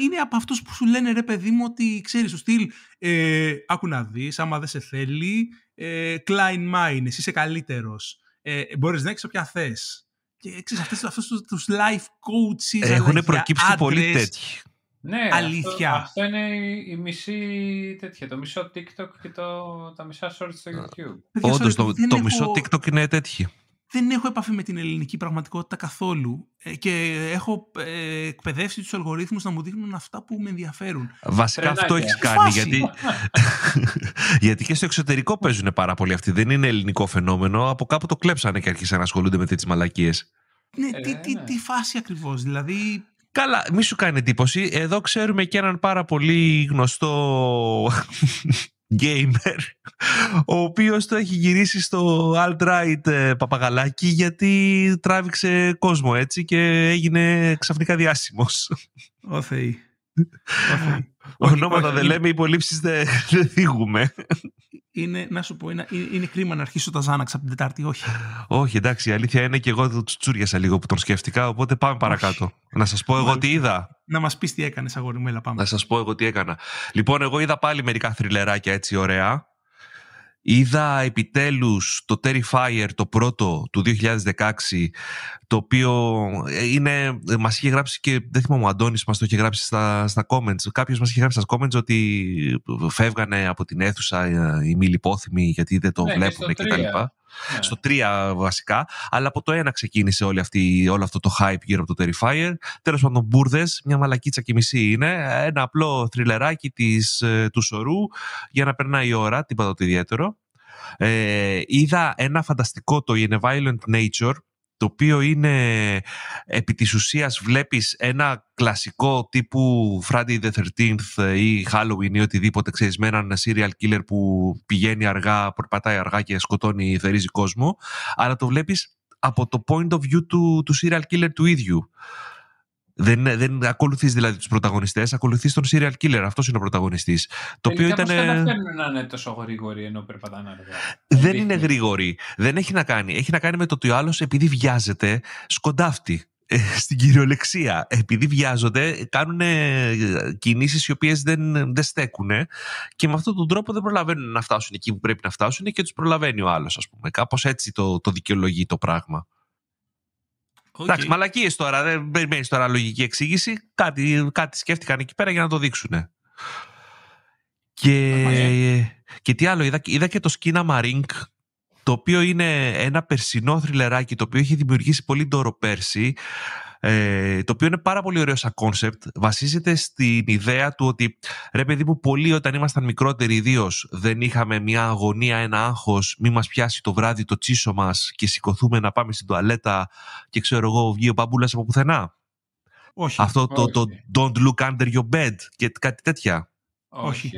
είναι, από αυτούς που σου λένε ρε παιδί μου ότι ξέρεις, σου στυλ. Ε, άκου να δεις, άμα δεν σε θέλει, ε, Klein εσύ είσαι καλύτερος. Ε, Μπορείς να έχεις όποια θες. Και ξέρεις, αυτούς τους life coaches. Έχουν προκύψει άντρες, πολύ τέτοιοι. Ναι, Αλήθεια. Αυτό, είναι η μισή τέτοια. Το μισό TikTok και το, τα μισά shorts στο YouTube. Όντως, το, το μισό TikTok είναι τέτοιο δεν έχω επαφή με την ελληνική πραγματικότητα καθόλου ε, και έχω ε, εκπαιδεύσει τους αλγορίθμους να μου δείχνουν αυτά που με ενδιαφέρουν. Βασικά αυτό έχεις ναι. κάνει γιατί, γιατί και στο εξωτερικό παίζουν πάρα πολύ αυτοί. Δεν είναι ελληνικό φαινόμενο. Από κάπου το κλέψανε και άρχισαν να ασχολούνται με τέτοιες μαλακίες. Ναι, ε, τι, ναι, τι, ναι. τι φάση ακριβώς. Δηλαδή Καλά, μη σου κάνει εντύπωση. Εδώ ξέρουμε και έναν πάρα πολύ γνωστό gamer, ο οποίος το έχει γυρίσει στο alt-right ε, παπαγαλάκι γιατί τράβηξε κόσμο έτσι και έγινε ξαφνικά διάσημος. Ο Ονόματα δεν λέμε, υπολείψει δεν θίγουμε. Είναι, να σου πω, είναι, είναι κρίμα να αρχίσω τα Ζάναξ από την Τετάρτη, όχι. Όχι, εντάξει, η αλήθεια είναι και εγώ το τσούριασα λίγο που τον σκέφτηκα, οπότε πάμε παρακάτω. Να σας πω εγώ τι είδα. Να μας πεις τι έκανες, αγόρι μου, έλα πάμε. Να σας πω εγώ τι έκανα. Λοιπόν, εγώ είδα πάλι μερικά θρυλεράκια έτσι ωραία. Είδα επιτέλους το Terrifier το πρώτο του 2016 το οποίο ε, είναι, ε, μας είχε γράψει και δεν θυμάμαι ο Αντώνης μας το είχε γράψει στα, στα comments κάποιος μας είχε γράψει στα comments ότι φεύγανε από την αίθουσα ε, οι μη γιατί δεν το βλέπουν ναι, και, και τα λοιπά. Ναι. στο 3 βασικά. Αλλά από το 1 ξεκίνησε όλη αυτή, όλο αυτό το hype γύρω από το Terrifier. Τέλος πάντων, μπουρδες, μια μαλακίτσα και μισή είναι. Ένα απλό θριλεράκι της, ε, του σωρού για να περνάει η ώρα, τίποτα το ιδιαίτερο. Ε, είδα ένα φανταστικό το In a Violent Nature το οποίο είναι επί της ουσίας βλέπεις ένα κλασικό τύπου Friday the 13th ή Halloween ή οτιδήποτε ξέρεις με έναν serial killer που πηγαίνει αργά, περπατάει αργά και σκοτώνει, θερίζει κόσμο αλλά το βλέπεις από το point of view του, του serial killer του ίδιου. Δεν, δεν ακολουθείς δηλαδή τους πρωταγωνιστές, ακολουθείς τον serial killer. Αυτός είναι ο πρωταγωνιστής. Το οποίο ήταν. Δεν καταφέρνουν να είναι τόσο γρήγοροι ενώ περπατάνε αργά. Δεν είναι γρήγοροι. Δεν έχει να κάνει. Έχει να κάνει με το ότι ο άλλος επειδή βιάζεται, σκοντάφτει. Ε, στην κυριολεξία. Επειδή βιάζονται, κάνουν ε, κινήσεις οι οποίες δεν, δεν στέκουν και με αυτόν τον τρόπο δεν προλαβαίνουν να φτάσουν εκεί που πρέπει να φτάσουν και τους προλαβαίνει ο άλλος, ας πούμε. Κάπως έτσι το, το δικαιολογεί το πράγμα. Εντάξει, μαλακίες τώρα. Δεν περιμένεις τώρα λογική εξήγηση. Κάτι, κάτι σκέφτηκαν εκεί πέρα για να το δείξουν. Και, και τι άλλο, είδα, και το Σκίνα Μαρίνκ, το οποίο είναι ένα περσινό θρυλεράκι το οποίο έχει δημιουργήσει πολύ ντόρο πέρσι ε, το οποίο είναι πάρα πολύ ωραίο σαν κόνσεπτ. Βασίζεται στην ιδέα του ότι ρε παιδί μου, πολλοί όταν ήμασταν μικρότεροι, ιδίως δεν είχαμε μια αγωνία, ένα άγχος, μη μας πιάσει το βράδυ το τσίσο μας και σηκωθούμε να πάμε στην τουαλέτα και ξέρω εγώ, βγει ο μπαμπούλας από πουθενά. Όχι. Αυτό το, το, don't look under your bed και κάτι τέτοια. Όχι.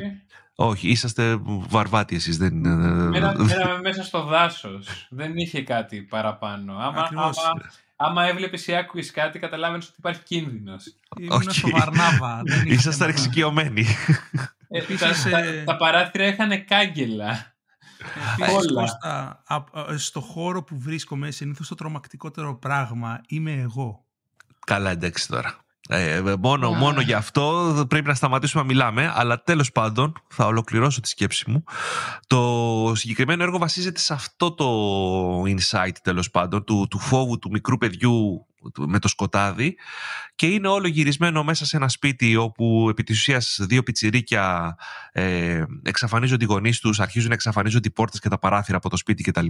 Όχι, είσαστε βαρβάτι εσείς. Δεν... Ε, ε, ε, μέσα στο δάσος. Δεν είχε κάτι παραπάνω. άμα άμα έβλεπες ή άκουγες κάτι, καταλάβαινες ότι υπάρχει κίνδυνος. Ήμουν okay. στο Βαρνάβα. Ήσασταν εξοικειωμένοι. Επίσης, ε, τα, παράθυρα είχαν κάγκελα. στο χώρο που βρίσκομαι, συνήθως το τρομακτικότερο πράγμα είμαι εγώ. Καλά, εντάξει τώρα. Ε, ε, μόνο, yeah. μόνο γι' αυτό πρέπει να σταματήσουμε να μιλάμε. Αλλά τέλος πάντων, θα ολοκληρώσω τη σκέψη μου. Το συγκεκριμένο έργο βασίζεται σε αυτό το insight τέλος πάντων του, του φόβου του μικρού παιδιού με το σκοτάδι και είναι όλο γυρισμένο μέσα σε ένα σπίτι όπου επί της ουσίας δύο πιτσιρίκια ε, εξαφανίζονται οι γονείς τους, αρχίζουν να εξαφανίζονται οι πόρτες και τα παράθυρα από το σπίτι κτλ.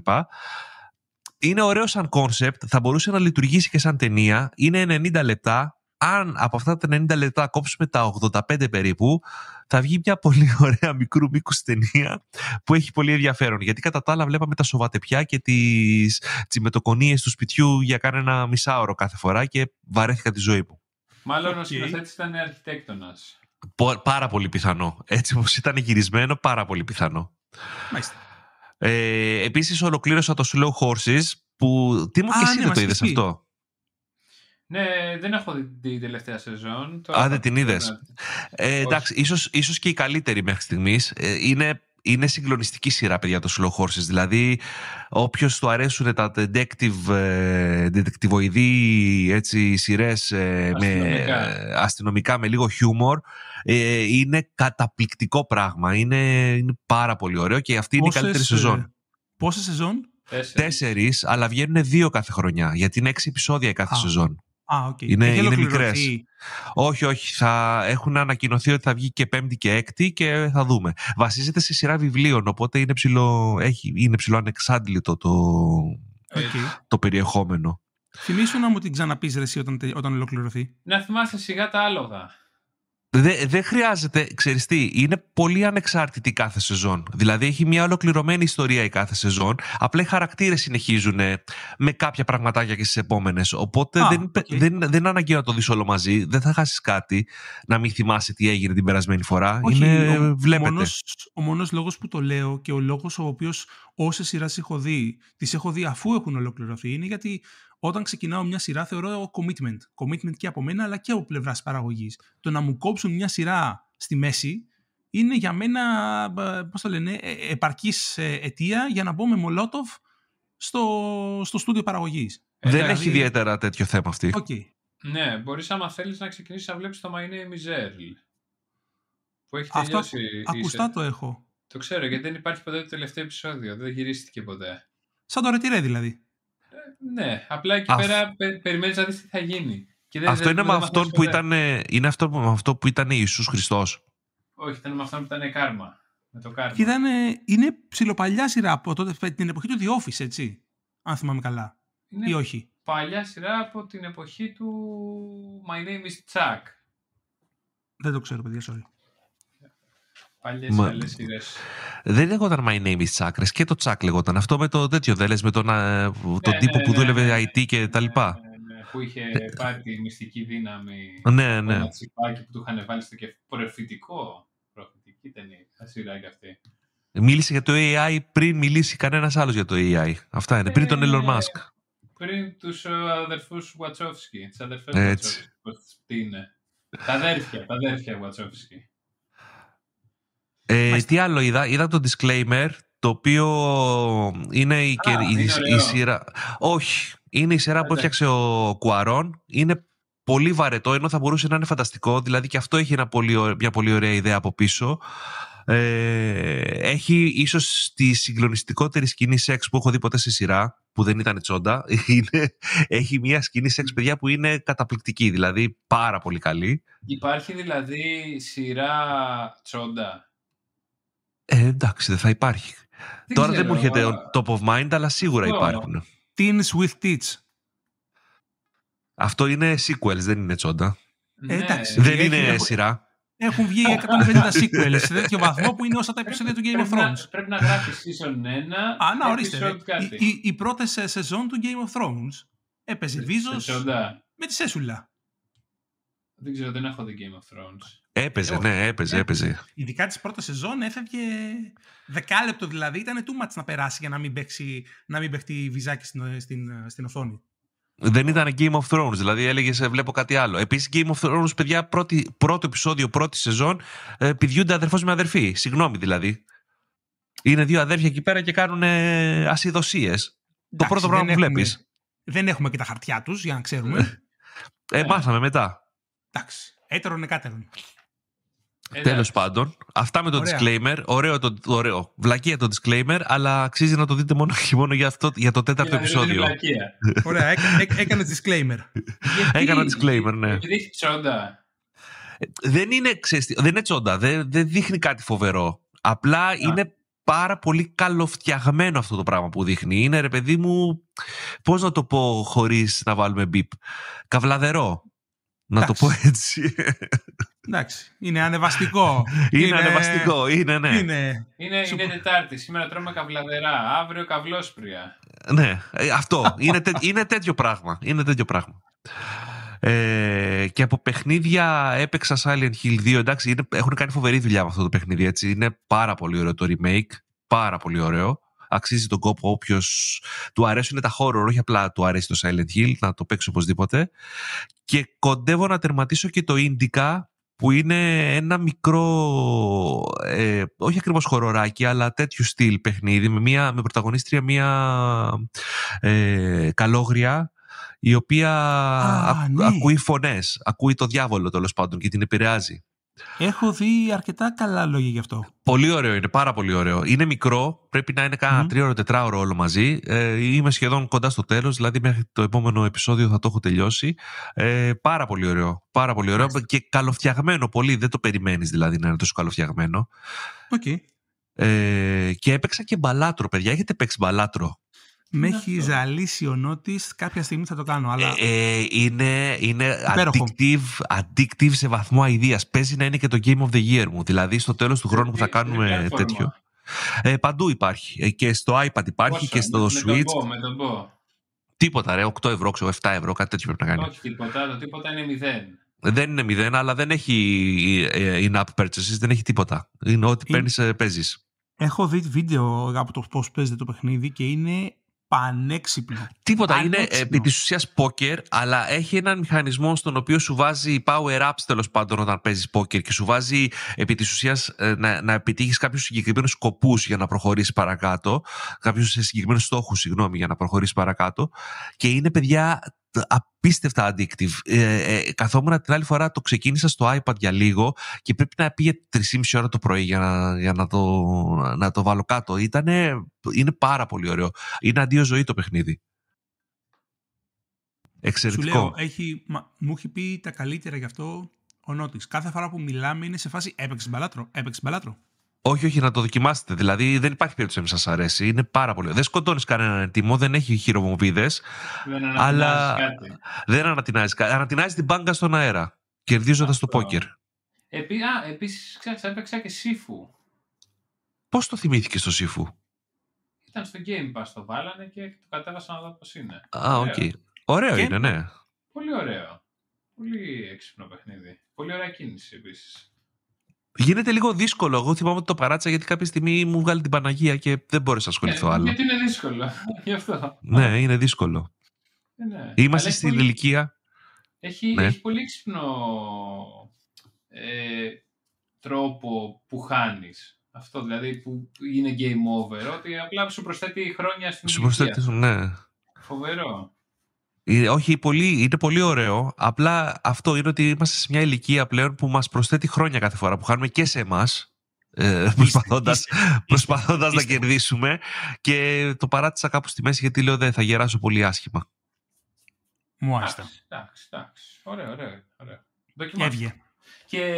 Είναι ωραίο σαν κόνσεπτ, θα μπορούσε να λειτουργήσει και σαν ταινία. Είναι 90 λεπτά, αν από αυτά τα 90 λεπτά κόψουμε τα 85 περίπου, θα βγει μια πολύ ωραία μικρού μήκους ταινία που έχει πολύ ενδιαφέρον. Γιατί κατά τα άλλα βλέπαμε τα σοβατεπιά και τις τσιμετοκονίες του σπιτιού για κανένα μισάωρο κάθε φορά και βαρέθηκα τη ζωή μου. Μάλλον ο σκηνοθέτης ήταν αρχιτέκτονας. Πάρα πολύ πιθανό. Έτσι όπως ήταν γυρισμένο, πάρα πολύ πιθανό. Ε, Επίσης, ολοκλήρωσα το Slow Horses που. Τι μου και εσύ ναι, δεν το είδε αυτό. Ναι, δεν έχω δει την τελευταία σεζόν. Α, δεν την είδε. Ε, εντάξει, ίσως, ίσως και η καλύτερη μέχρι στιγμής. Ε, είναι είναι συγκλονιστική σειρά, παιδιά, το Slow Horses. Δηλαδή, όποιος του αρέσουν τα detective, ε, detective έτσι, σειρές ε, αστυνομικά. με, αστυνομικά με λίγο χιούμορ, ε, είναι καταπληκτικό πράγμα. Είναι, είναι πάρα πολύ ωραίο και αυτή πόσες, είναι η καλύτερη σεζόν. Πόσες σεζόν? Τέσσερις, αλλά βγαίνουν δύο κάθε χρονιά, γιατί είναι έξι επεισόδια κάθε Α. σεζόν. Α, okay. Είναι, μικρές. Όχι, όχι. Θα έχουν ανακοινωθεί ότι θα βγει και πέμπτη και έκτη και θα δούμε. Βασίζεται σε σειρά βιβλίων, οπότε είναι ψηλό, έχει, είναι ψηλό ανεξάντλητο το, το περιεχόμενο. Θυμήσου να μου την ξαναπείς ρε εσύ όταν, όταν ολοκληρωθεί. Να θυμάσαι σιγά τα άλογα. Δεν χρειάζεται, ξέρεις τι, είναι πολύ ανεξάρτητη κάθε σεζόν. Δηλαδή έχει μια ολοκληρωμένη ιστορία η κάθε σεζόν. Απλά οι χαρακτήρες συνεχίζουν ε, με κάποια πραγματάκια και στις επόμενες. Οπότε δεν, δεν, δεν είναι αναγκαίο να το δεις όλο μαζί. Δεν θα χάσεις κάτι να μην θυμάσαι τι έγινε την περασμένη φορά. είναι, ο, βλέπετε. Ο μόνος, ο λόγος που το λέω και ο λόγος ο οποίος όσε σειράς έχω δει, τις έχω δει αφού έχουν ολοκληρωθεί, είναι γιατί όταν ξεκινάω μια σειρά θεωρώ commitment. Commitment και από μένα αλλά και από πλευράς παραγωγής. Το να μου κόψουν μια σειρά στη μέση είναι για μένα, πώς το λένε, ε, ε, επαρκής ε, αιτία για να μπω με Μολότοφ στο, στο στούντιο παραγωγής. Δεν δηλαδή... έχει ιδιαίτερα τέτοιο θέμα αυτή. Okay. Ναι, μπορείς άμα θέλεις να ξεκινήσεις να βλέπεις το is Earl. Που έχει Αυτό τελειώσει. ακουστά το έχω. Το ξέρω γιατί δεν υπάρχει ποτέ το τελευταίο επεισόδιο. Δεν γυρίστηκε ποτέ. Σαν το ρετυρέ δηλαδή ναι, απλά εκεί πέρα πε, περιμένεις να δεις τι θα γίνει. αυτό είναι, με αυτόν που ήταν, είναι αυτό, με αυτό που ήταν Ιησούς Χριστός. Όχι, ήταν με αυτό που ήταν κάρμα. Με το κάρμα. ήταν, είναι ψηλοπαλιά σειρά από τότε, την εποχή του The έτσι, αν θυμάμαι καλά. Είναι ή όχι. Παλιά σειρά από την εποχή του My Name is Chuck. Δεν το ξέρω, παιδιά, sorry. Παλιές Μα... Δεν λέγονταν My Name is Chuck, και το Chuck λέγονταν. Αυτό με το τέτοιο, δεν λες, με τον, ναι, τον ναι, τύπο ναι, που ναι, δούλευε ναι, ναι. IT και τα λοιπά. Που είχε πάρει τη μυστική δύναμη. Ναι, ναι. Ένα τσιπάκι που του είχαν βάλει στο κεφάλι. Προφητικό. Προφητική ταινία. Θα και αυτή. Μίλησε για το AI πριν μιλήσει κανένας άλλος για το AI. Αυτά είναι. Ε, πριν τον Elon ε, Musk. Πριν τους αδερφού Βατσόφσκι. Τι Βατσόφσκι. είναι. Τα αδέρφια, τα αδέρφια Βατσόφσκι. Ε, τι άλλο είδα, είδα το disclaimer το οποίο είναι, η, η, σειρά... Όχι, είναι η σειρά που έφτιαξε ο Κουαρόν. Είναι πολύ βαρετό, ενώ θα μπορούσε να είναι φανταστικό. Δηλαδή και αυτό έχει πολύ, μια πολύ ωραία ιδέα από πίσω. Ε, έχει ίσως τη συγκλονιστικότερη σκηνή σεξ που έχω δει ποτέ σε σειρά, που δεν ήταν τσόντα. Είναι, έχει μια σκηνή σεξ, παιδιά, που είναι καταπληκτική, δηλαδή πάρα πολύ καλή. Υπάρχει δηλαδή σειρά τσόντα ε, εντάξει, δεν θα υπάρχει. Τώρα δεν μου έρχεται top of mind, αλλά σίγουρα υπάρχουν. Teens with Teach. Αυτό είναι sequels, δεν είναι τσόντα. Ναι. Ε, εντάξει, δεν είναι σειρά. Έχουν βγει 150 sequels σε τέτοιο βαθμό που είναι όσα τα επεισόδια του Game of Thrones. Πρέπει να γράφει season 1. Α, να ορίστε. Η, πρώτη σεζόν του Game of Thrones έπαιζε βίζο με τη Σέσουλα. Δεν ξέρω, δεν έχω δει Game of Thrones. Έπαιζε, ε, ναι, έπαιζε, ε, έπαιζε. Ειδικά τη πρώτη σεζόν έφευγε δεκάλεπτο δηλαδή. Ήταν too much να περάσει για να μην, παίξει, να μην βυζάκι στην, στην, στην οθόνη. Δεν ήταν Game of Thrones, δηλαδή έλεγε βλέπω κάτι άλλο. Επίσης, Game of Thrones, παιδιά, πρώτη, πρώτο επεισόδιο, πρώτη σεζόν, ε, πηδιούνται αδερφός με αδερφή. Συγγνώμη δηλαδή. Είναι δύο αδέρφια εκεί πέρα και κάνουν ε, ασυδοσίες. Το πρώτο πράγμα που βλέπεις. Δεν έχουμε και τα χαρτιά τους για να ξέρουμε. ε, μάθαμε μετά. Εντάξει. Έτερον εκάτερον. Ε, ναι. Τέλος πάντων, αυτά με το disclaimer. Ωραίο το. Ωραίο. Βλακία το disclaimer, αλλά αξίζει να το δείτε μόνο και μόνο για, αυτό, για το τέταρτο επεισόδιο. Ωραία, έκανε disclaimer. Έκανα disclaimer, ναι. Γιατί τσόντα. Ε, δεν είναι, δεν είναι τσόντα. Δεν, δεν δείχνει κάτι φοβερό. Απλά είναι πάρα πολύ καλοφτιαγμένο αυτό το πράγμα που δείχνει. Είναι ρε παιδί μου, Πώς να το πω χωρίς να βάλουμε μπιπ. Καβλαδερό. Να το πω έτσι. Εντάξει. Είναι ανεβαστικό. είναι, είναι ανεβαστικό. Είναι, ναι. Είναι, είναι, Τετάρτη. Σήμερα τρώμε καβλαδερά. Αύριο καβλόσπρια. Ναι. Ε, αυτό. είναι, είναι τέτοιο πράγμα. Είναι τέτοιο πράγμα. Ε, και από παιχνίδια έπαιξα Silent Hill 2. Εντάξει, είναι, έχουν κάνει φοβερή δουλειά με αυτό το παιχνίδι. Έτσι. Είναι πάρα πολύ ωραίο το remake. Πάρα πολύ ωραίο αξίζει τον κόπο όποιος του αρέσουν τα χώρο όχι απλά του αρέσει το Silent Hill, να το παίξει οπωσδήποτε. Και κοντεύω να τερματίσω και το Indica που είναι ένα μικρό, ε, όχι ακριβώς χωροράκι αλλά τέτοιου στυλ παιχνίδι, με, μια, με πρωταγωνίστρια μια ε, καλόγρια η οποία ναι. ακούει φωνές, ακούει το διάβολο τέλος πάντων και την επηρεάζει. Έχω δει αρκετά καλά λόγια γι' αυτό. Πολύ ωραίο είναι, πάρα πολύ ωραίο. Είναι μικρό, πρέπει να είναι κάνα τρίωρο, τετράωρο όλο μαζί. Ε, είμαι σχεδόν κοντά στο τέλος, δηλαδή μέχρι το επόμενο επεισόδιο θα το έχω τελειώσει. Ε, πάρα πολύ ωραίο. Πάρα πολύ και καλοφτιαγμένο πολύ. Δεν το περιμένεις δηλαδή να είναι τόσο καλοφτιαγμένο. Okay. Ε, και έπαιξα και μπαλάτρο, παιδιά. Έχετε παίξει μπαλάτρο. Με έχει ζαλίσει ο Νότης. Κάποια στιγμή θα το κάνω. Αλλά... Ε, ε, είναι είναι addictive, addictive, σε βαθμό ιδέα. Παίζει να είναι και το Game of the Year μου. Δηλαδή στο τέλος του χρόνου που θα ε, κάνουμε τέτοιο. Ε, παντού υπάρχει. Ε, και στο iPad υπάρχει και στο Switch. Τίποτα ρε, 8 ευρώ, ξέρω, 7 ευρώ, κάτι τέτοιο πρέπει να κάνει. Όχι τίποτα, το τίποτα είναι μηδέν. Δεν είναι μηδέν, αλλά δεν έχει ε, in-app purchases, δεν έχει τίποτα. Είναι ό,τι παίρνει, παίζεις. Έχω δει βίντεο από το πώς παίζεται το παιχνίδι και είναι πανέξυπνο. Τίποτα. Είναι ε, επί της ουσίας πόκερ, αλλά έχει έναν μηχανισμό στον οποίο σου βάζει power-ups τέλος πάντων όταν παίζεις πόκερ και σου βάζει επί της ουσίας ε, να, να επιτύχεις κάποιους συγκεκριμένους σκοπούς για να προχωρήσεις παρακάτω. Κάποιους συγκεκριμένους στόχους, συγγνώμη, για να προχωρήσεις παρακάτω. Και είναι παιδιά απίστευτα addictive. Ε, ε, καθόμουν την άλλη φορά, το ξεκίνησα στο iPad για λίγο και πρέπει να πήγε 3,5 ώρα το πρωί για να, για να, το, να το βάλω κάτω. Ήτανε, είναι πάρα πολύ ωραίο. Είναι αντίο ζωή το παιχνίδι. Εξαιρετικό. Σου λέω, έχει, μου έχει πει τα καλύτερα γι' αυτό ο Νότης. Κάθε φορά που μιλάμε είναι σε φάση έπαιξες μπαλάτρο, έπαιξες μπαλάτρο, όχι, όχι, να το δοκιμάσετε. Δηλαδή δεν υπάρχει περίπτωση να σας αρέσει. Είναι πάρα πολύ. Δεν σκοτώνεις κανέναν ετοιμό, δεν έχει χειρομοβίδε. αλλά δεν ανατινάζεις κάτι. Ανατινάζει την μπάγκα στον αέρα, κερδίζοντας το πόκερ. Επί... Α, επίσης, ξέρετε, έπαιξα και σύφου. Πώς το θυμήθηκε το σύφου, Ήταν στο Game Pass, το βάλανε και το κατέβασα να δω πώς είναι. Α, οκ. Ωραίο είναι, ναι. Πολύ ωραίο. Πολύ έξυπνο παιχνίδι. Πολύ ωραία κίνηση επίσης. Γίνεται λίγο δύσκολο. Εγώ θυμάμαι ότι το παράτησα γιατί κάποια στιγμή μου βγάλει την Παναγία και δεν μπόρεσα να ασχοληθώ ε, άλλο. Γιατί είναι δύσκολο. Γι' αυτό. Ναι, είναι δύσκολο. Ε, ναι. Είμαστε στην ηλικία. Έχει, ναι. πολύ ξυπνό ε, τρόπο που χάνεις. Αυτό δηλαδή που είναι game over, ότι απλά σου προσθέτει χρόνια στην σου Προσθέτει, ναι. Φοβερό. Ε, όχι, πολύ, είναι πολύ ωραίο. Απλά αυτό είναι ότι είμαστε σε μια ηλικία πλέον που μας προσθέτει χρόνια κάθε φορά που χάνουμε και σε εμάς. Ε, προσπαθώντα προσπαθώντας, να κερδίσουμε και το παράτησα κάπου στη μέση γιατί λέω δεν θα γεράσω πολύ άσχημα. Μου άρεσε. Εντάξει, εντάξει. Ωραίο, ωραίο. ωραίο. Και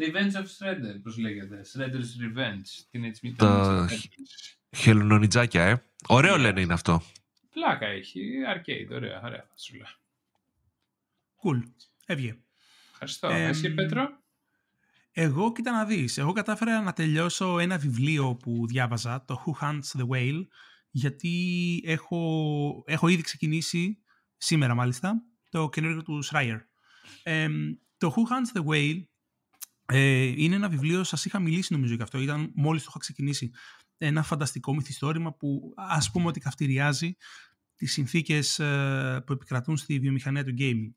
Revenge of Shredder, πώς λέγεται. Shredder's Revenge. Την έτσι τα... ε. Ωραίο λένε είναι αυτό. Πλάκα έχει. αρκεί, ωραία, ωραία θα σου λέω. Cool. Έβγε. Ευχαριστώ. Ε, Εσύ, Πέτρο. Εγώ, κοίτα να δεις. Εγώ κατάφερα να τελειώσω ένα βιβλίο που διάβαζα, το Who Hunts the Whale, γιατί έχω, έχω ήδη ξεκινήσει, σήμερα μάλιστα, το καινούργιο του Schreier. το Who Hunts the Whale ε, είναι ένα βιβλίο, σας είχα μιλήσει νομίζω γι' αυτό, ήταν μόλις το είχα ξεκινήσει ένα φανταστικό μυθιστόρημα που ας πούμε ότι καυτηριάζει τις συνθήκες ε, που επικρατούν στη βιομηχανία του gaming.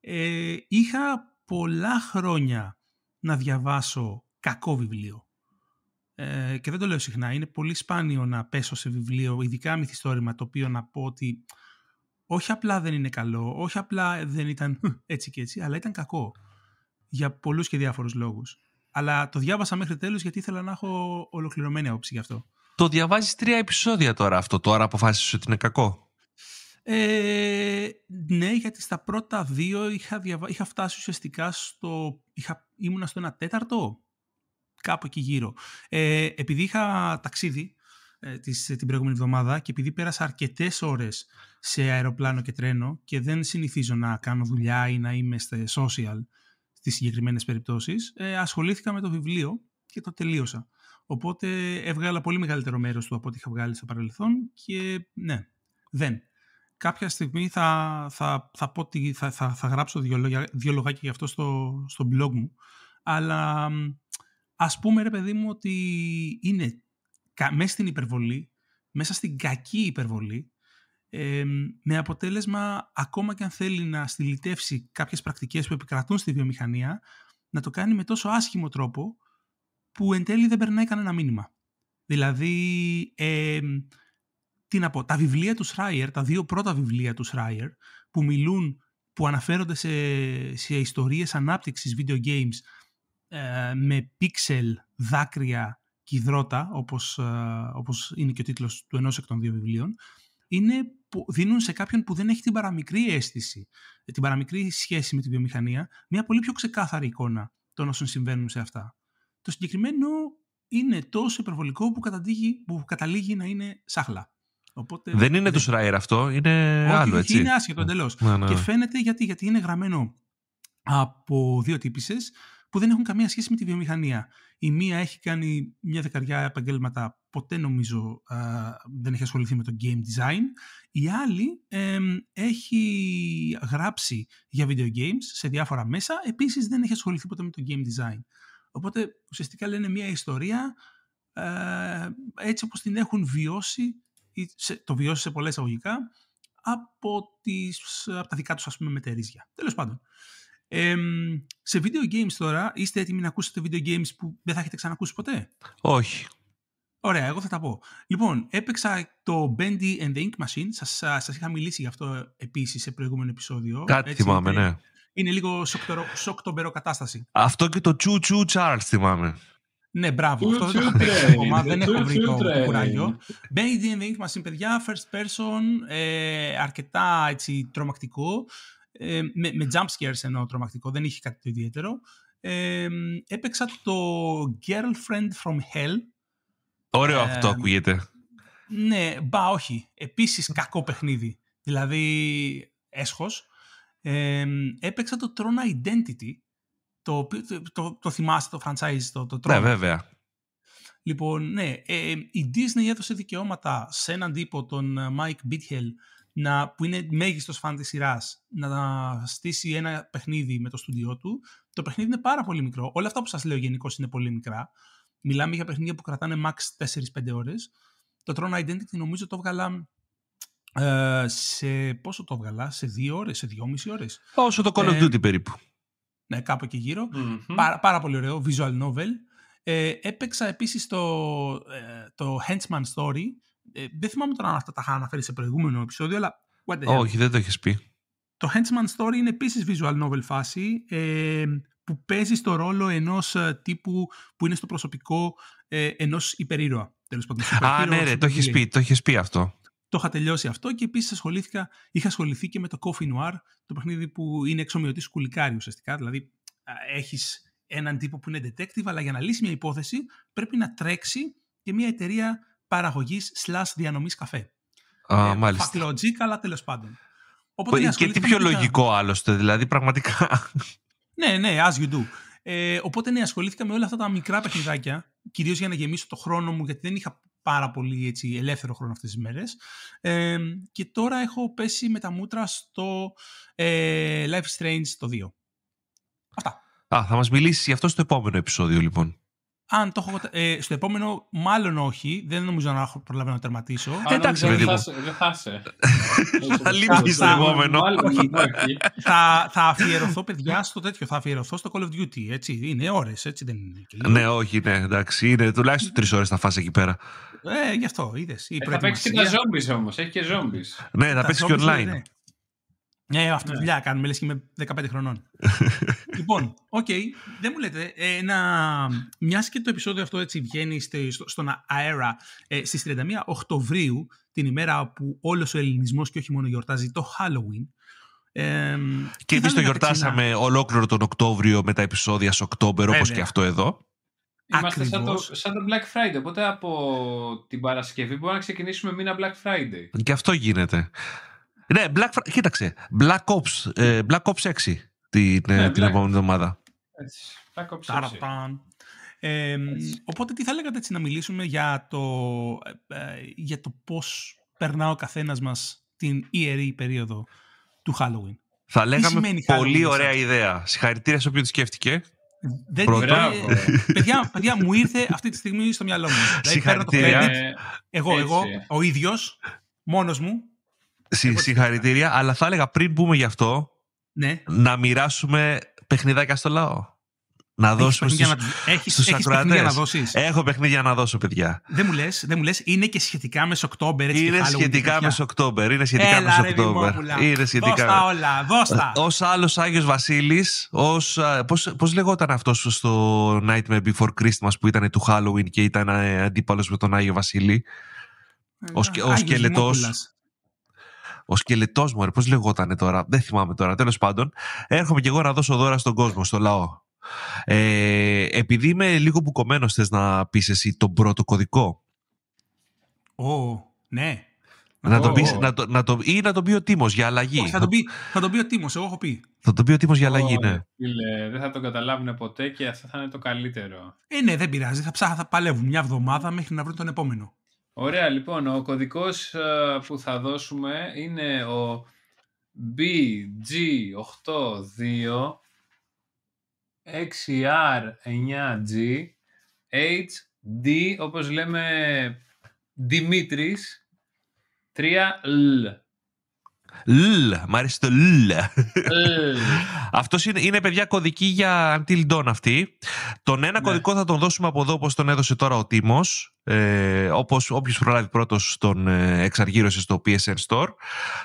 Ε, είχα πολλά χρόνια να διαβάσω κακό βιβλίο. Ε, και δεν το λέω συχνά. Είναι πολύ σπάνιο να πέσω σε βιβλίο, ειδικά μυθιστόρημα, το οποίο να πω ότι όχι απλά δεν είναι καλό, όχι απλά δεν ήταν έτσι και έτσι, αλλά ήταν κακό για πολλούς και διάφορους λόγους αλλά το διάβασα μέχρι τέλους γιατί ήθελα να έχω ολοκληρωμένη άποψη γι' αυτό. Το διαβάζεις τρία επεισόδια τώρα αυτό, τώρα αποφάσισες ότι είναι κακό. Ε, ναι, γιατί στα πρώτα δύο είχα, διαβα... είχα φτάσει ουσιαστικά στο... Είχα... ήμουνα στο ένα τέταρτο, κάπου εκεί γύρω. Ε, επειδή είχα ταξίδι ε, της, την προηγούμενη εβδομάδα και επειδή πέρασα αρκετές ώρες σε αεροπλάνο και τρένο και δεν συνηθίζω να κάνω δουλειά ή να είμαι σε social, στις συγκεκριμένες περιπτώσεις, ε, ασχολήθηκα με το βιβλίο και το τελείωσα. Οπότε έβγαλα πολύ μεγαλύτερο μέρος του από ό,τι είχα βγάλει στο παρελθόν και ναι, δεν. Κάποια στιγμή θα, θα, θα, πω θα, θα, θα γράψω δύο, λόγια, λογάκια γι' αυτό στο, στο blog μου. Αλλά ας πούμε ρε παιδί μου ότι είναι μέσα στην υπερβολή, μέσα στην κακή υπερβολή, με αποτέλεσμα ακόμα και αν θέλει να στυλιτεύσει κάποιες πρακτικές που επικρατούν στη βιομηχανία να το κάνει με τόσο άσχημο τρόπο που εν τέλει δεν περνάει κανένα μήνυμα. Δηλαδή, τι να πω, τα βιβλία του Σράιερ, τα δύο πρώτα βιβλία του Σράιερ που μιλούν, που αναφέρονται σε, σε ιστορίες ανάπτυξης video games ε, με πίξελ, δάκρυα, κυδρότα, όπως, ε, όπως είναι και ο τίτλος του ενός εκ των δύο βιβλίων, είναι, δίνουν σε κάποιον που δεν έχει την παραμικρή αίσθηση, ε, την παραμικρή σχέση με τη βιομηχανία, μια πολύ πιο ξεκάθαρη εικόνα των όσων συμβαίνουν σε αυτά. Το συγκεκριμένο είναι τόσο υπερβολικό που, που καταλήγει να είναι σάχλα. Οπότε, δεν είναι του Σράιρ αυτό, είναι άλλο έτσι. Είναι άσχετο εντελώς. Ναι, ναι, ναι. Και φαίνεται γιατί, γιατί είναι γραμμένο από δύο τύπησες που δεν έχουν καμία σχέση με τη βιομηχανία. Η μία έχει κάνει μια δεκαριά επαγγέλματα, ποτέ νομίζω δεν έχει ασχοληθεί με το game design. Η άλλη έχει γράψει για video games σε διάφορα μέσα, επίσης δεν έχει ασχοληθεί ποτέ με το game design. Οπότε ουσιαστικά λένε μια ιστορία έτσι όπως την έχουν βιώσει, το βιώσει σε πολλές αγωγικά, από, τις, από τα δικά τους ας πούμε μετερίζια. Τέλος πάντων. Ε, σε video games τώρα, είστε έτοιμοι να ακούσετε video games που δεν θα έχετε ξανακούσει ποτέ. Όχι. Ωραία, εγώ θα τα πω. Λοιπόν, έπαιξα το Bendy and the Ink Machine. Σας σας είχα μιλήσει γι' αυτό επίσης σε προηγούμενο επεισόδιο. Κάτι Έτσι, θυμάμαι, είναι, ναι. Είναι λίγο σοκτορο, σοκτομπερο κατάσταση. Αυτό και το Choo Choo Charles θυμάμαι. Ναι, μπράβο. Αυτό δεν το είχα ακόμα. Δεν έχω βρει το κουράγιο. Bendy and the Ink Machine, παιδιά, first person, ε, αρκετά έτσι, τρομακτικό. Ε, με, με jump scares εννοώ τρομακτικό, δεν είχε κάτι το ιδιαίτερο. Ε, έπαιξα το Girlfriend from Hell. Ωραίο ε, αυτό ακούγεται. Ναι, μπα όχι. Επίσης κακό παιχνίδι. Δηλαδή έσχος. Ε, έπαιξα το Tron Identity. Το, το, το, θυμάστε το franchise, το, το Tron. Ναι, βέβαια. Λοιπόν, ναι, ε, η Disney έδωσε δικαιώματα σε έναν τύπο, τον Mike Bithell, να, που είναι μέγιστος φαν της σειράς, να στήσει ένα παιχνίδι με το στούντιό του. Το παιχνίδι είναι πάρα πολύ μικρό. Όλα αυτά που σας λέω γενικώ είναι πολύ μικρά. Μιλάμε για παιχνίδια που κρατάνε max 4-5 ώρες. Το Tron Identity νομίζω το έβγαλα ε, σε πόσο το έβγαλα, σε 2 ώρες, σε 2,5 ώρες. Όσο το Call of ε, Duty περίπου. Ναι, κάπου εκεί Πάρα, πολύ ωραίο, visual novel. Ε, έπαιξα επίσης το, ε, το Henchman Story, ε, δεν θυμάμαι τώρα αν αυτά τα είχα αναφέρει σε προηγούμενο επεισόδιο, αλλά. Όχι, δεν το έχεις πει. Το Henchman Story είναι επίσης visual novel φάση ε, που παίζει στο ρόλο ενός ε, τύπου που είναι στο προσωπικό ε, ενός υπερήρωα. τέλος πάντων, Α, ναι, ρε, το έχεις πει, το πει αυτό. Το είχα τελειώσει αυτό και επίσης ασχολήθηκα, είχα ασχοληθεί και με το Coffee Noir, το παιχνίδι που είναι εξομοιωτής κουλικάρι ουσιαστικά. Δηλαδή, έχεις έναν τύπο που είναι detective, αλλά για να λύσει μια υπόθεση πρέπει να τρέξει και μια εταιρεία παραγωγής slash διανομής καφέ. Α, ε, μάλιστα. αλλά τέλος πάντων. Οπότε, ναι, και τι πιο λογικό άλλωστε, δηλαδή πραγματικά. ναι, ναι, as you do. Ε, οπότε ναι, ασχολήθηκα με όλα αυτά τα μικρά παιχνιδάκια, κυρίως για να γεμίσω το χρόνο μου, γιατί δεν είχα πάρα πολύ έτσι, ελεύθερο χρόνο αυτές τις μέρες. Ε, και τώρα έχω πέσει με τα μούτρα στο ε, Life Strange το 2. Αυτά. Α, θα μας μιλήσεις γι' αυτό στο επόμενο επεισόδιο λοιπόν. Αν το έχω. Ε, στο επόμενο, μάλλον όχι. Δεν νομίζω να έχω προλάβει να τερματίσω. Ε, εντάξει, Δεν θα σε. Θα λείπει στο επόμενο. Θα αφιερωθώ, παιδιά, στο τέτοιο. Θα αφιερωθώ στο Call of Duty. Έτσι. Είναι ώρες, έτσι δεν είναι. Ναι, όχι, ναι, εντάξει. Είναι τουλάχιστον τρεις ώρες θα φάσει εκεί πέρα. Ε, γι' αυτό είδες. Ε, θα παίξεις και τα zombies όμως. Έχει και zombies. Ναι, θα παίξεις και online. Ναι. Ε, αυτή τη δουλειά κάνουμε, λες και με 15 χρονών. λοιπόν, οκ, δεν μου λέτε, ε, να... και το επεισόδιο αυτό έτσι βγαίνει στο, στον αέρα ε, στις 31 Οκτωβρίου, την ημέρα που όλος ο ελληνισμός και όχι μόνο γιορτάζει το Halloween, και εμείς το γιορτάσαμε ολόκληρο τον Οκτώβριο με τα επεισόδια σε Οκτώβριο, όπω και αυτό εδώ. Είμαστε σαν το, Black Friday. Οπότε από την Παρασκευή μπορούμε να ξεκινήσουμε μήνα Black Friday. Και αυτό γίνεται. Ναι, Black, κοίταξε. Black Ops, ε, Black Ops 6 την, ναι, ε, την Black... επόμενη εβδομάδα. Έτσι. Black Ops 6. Ε, οπότε τι θα λέγατε έτσι να μιλήσουμε για το, ε, για το πώς περνά ο καθένας μας την ιερή περίοδο του Halloween. Θα λέγαμε πολύ ωραία ιδέα. Συγχαρητήρια σε όποιον σκέφτηκε. Δεν Πρώτα. παιδιά, παιδιά, μου ήρθε αυτή τη στιγμή στο μυαλό μου. Δηλαδή, Συγχαρητήρια. το credit, εγώ, εγώ, ο ίδιος, μόνος μου, Συγχαρητήρια, αλλά θα έλεγα πριν μπούμε γι' αυτό ναι. να μοιράσουμε παιχνιδάκια στο λαό. Να δώσουμε στους, να... Έχεις, στους να δώσεις. Έχω παιχνίδια να δώσω, παιδιά. Δεν μου λες, δεν μου λες. Είναι και σχετικά μες Οκτώβερ. Έτσι είναι, σχετικά μες Οκτώβερ, είναι σχετικά με μες Είναι σχετικά. Δώστα όλα, δώστα. Ως άλλος Άγιος Βασίλης, ως, πώς, λεγόταν αυτός στο Nightmare Before Christmas που ήταν του Halloween και ήταν ε, αντίπαλος με τον Άγιο Βασίλη. Ε, ο, σκελετό. Ο σκελετός μου, πώς λεγότανε τώρα, δεν θυμάμαι τώρα, τέλος πάντων. Έρχομαι και εγώ να δώσω δώρα στον κόσμο, στο λαό. Ε, επειδή είμαι λίγο μπουκωμένος, θες να πεις εσύ τον πρώτο κωδικό. Ω, ναι. Να το πεις, να το, να το, ή να τον πει ο Τίμος για αλλαγή. θα, τον πει, θα πει ο Τίμος, εγώ έχω πει. Θα τον πει ο Τίμος για αλλαγή, ναι. Φίλε, δεν θα τον καταλάβουν ποτέ και αυτό θα είναι το καλύτερο. Ε, ναι, δεν πειράζει. Θα ψάχνουν, θα παλεύουν μια εβδομάδα μέχρι να βρουν τον επόμενο. Ωραία, λοιπόν, ο κωδικός ε, που θα δώσουμε είναι ο bg 82 r XR9G HD, όπως λέμε Δημήτρης, 3L. Λ. Μ' αρέσει το Λ. Αυτός είναι, είναι, παιδιά κωδική για Until Dawn αυτή. Τον ένα ναι. κωδικό θα τον δώσουμε από εδώ όπως τον έδωσε τώρα ο Τίμος. Ε, όπως όποιος προλάβει πρώτος τον ε, εξαργύρωσε στο PSN Store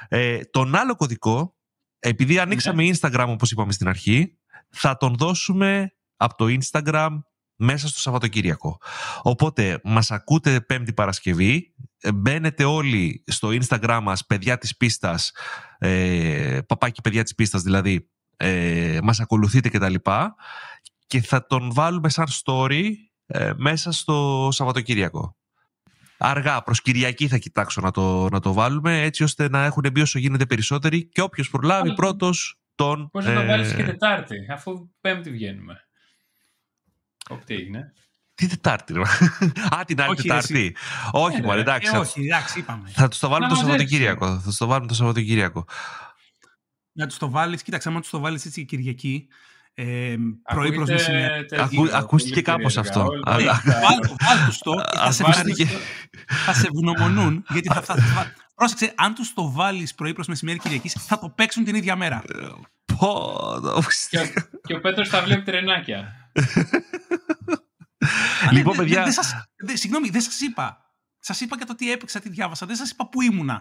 ε, τον άλλο κωδικό επειδή ναι. ανοίξαμε Instagram όπως είπαμε στην αρχή θα τον δώσουμε από το Instagram μέσα στο Σαββατοκύριακο. Οπότε μας ακούτε Πέμπτη Παρασκευή ε, μπαίνετε όλοι στο Instagram μας παιδιά της πίστας ε, παπάκι παιδιά της πίστας δηλαδή ε, μας ακολουθείτε και τα λοιπά και θα τον βάλουμε σαν story ε, μέσα στο Σαββατοκύριακο αργά προς Κυριακή θα κοιτάξω να το, να το βάλουμε έτσι ώστε να έχουν μπει όσο γίνεται περισσότεροι και όποιος προλάβει πρώτος τον... πώς να το βάλεις ε, και Τετάρτη αφού Πέμπτη βγαίνουμε. Οπτή, ναι. Τι Τετάρτη, ρε. Α, την άλλη Τετάρτη. Όχι, ε, μόνο, εντάξει. Ε, όχι, εντάξει, είπαμε. Θα τους το βάλουμε το Σαββατοκύριακο. Ε. Θα τους το βάλουμε το Σαββατοκύριακο. Να τους το βάλεις, κοίταξε, άμα τους το βάλεις έτσι Κυριακή, ε, πρωί προς μεσημέρι. Ακούστηκε κάπως αυτό. Αλλά... Ναι, το θα σε ευγνωμονούν. γιατί θα φτάσει. Πρόσεξε, αν τους το βάλεις πρωί προς μεσημέρι Κυριακής, θα το παίξουν την ίδια μέρα. Και ο Πέτρος θα βλέπει τρενάκια. Ε, λοιπόν, παιδιά. συγγνώμη, δεν σας είπα. Σας είπα και το τι έπαιξα, τι διάβασα. Δεν σας είπα που ήμουνα.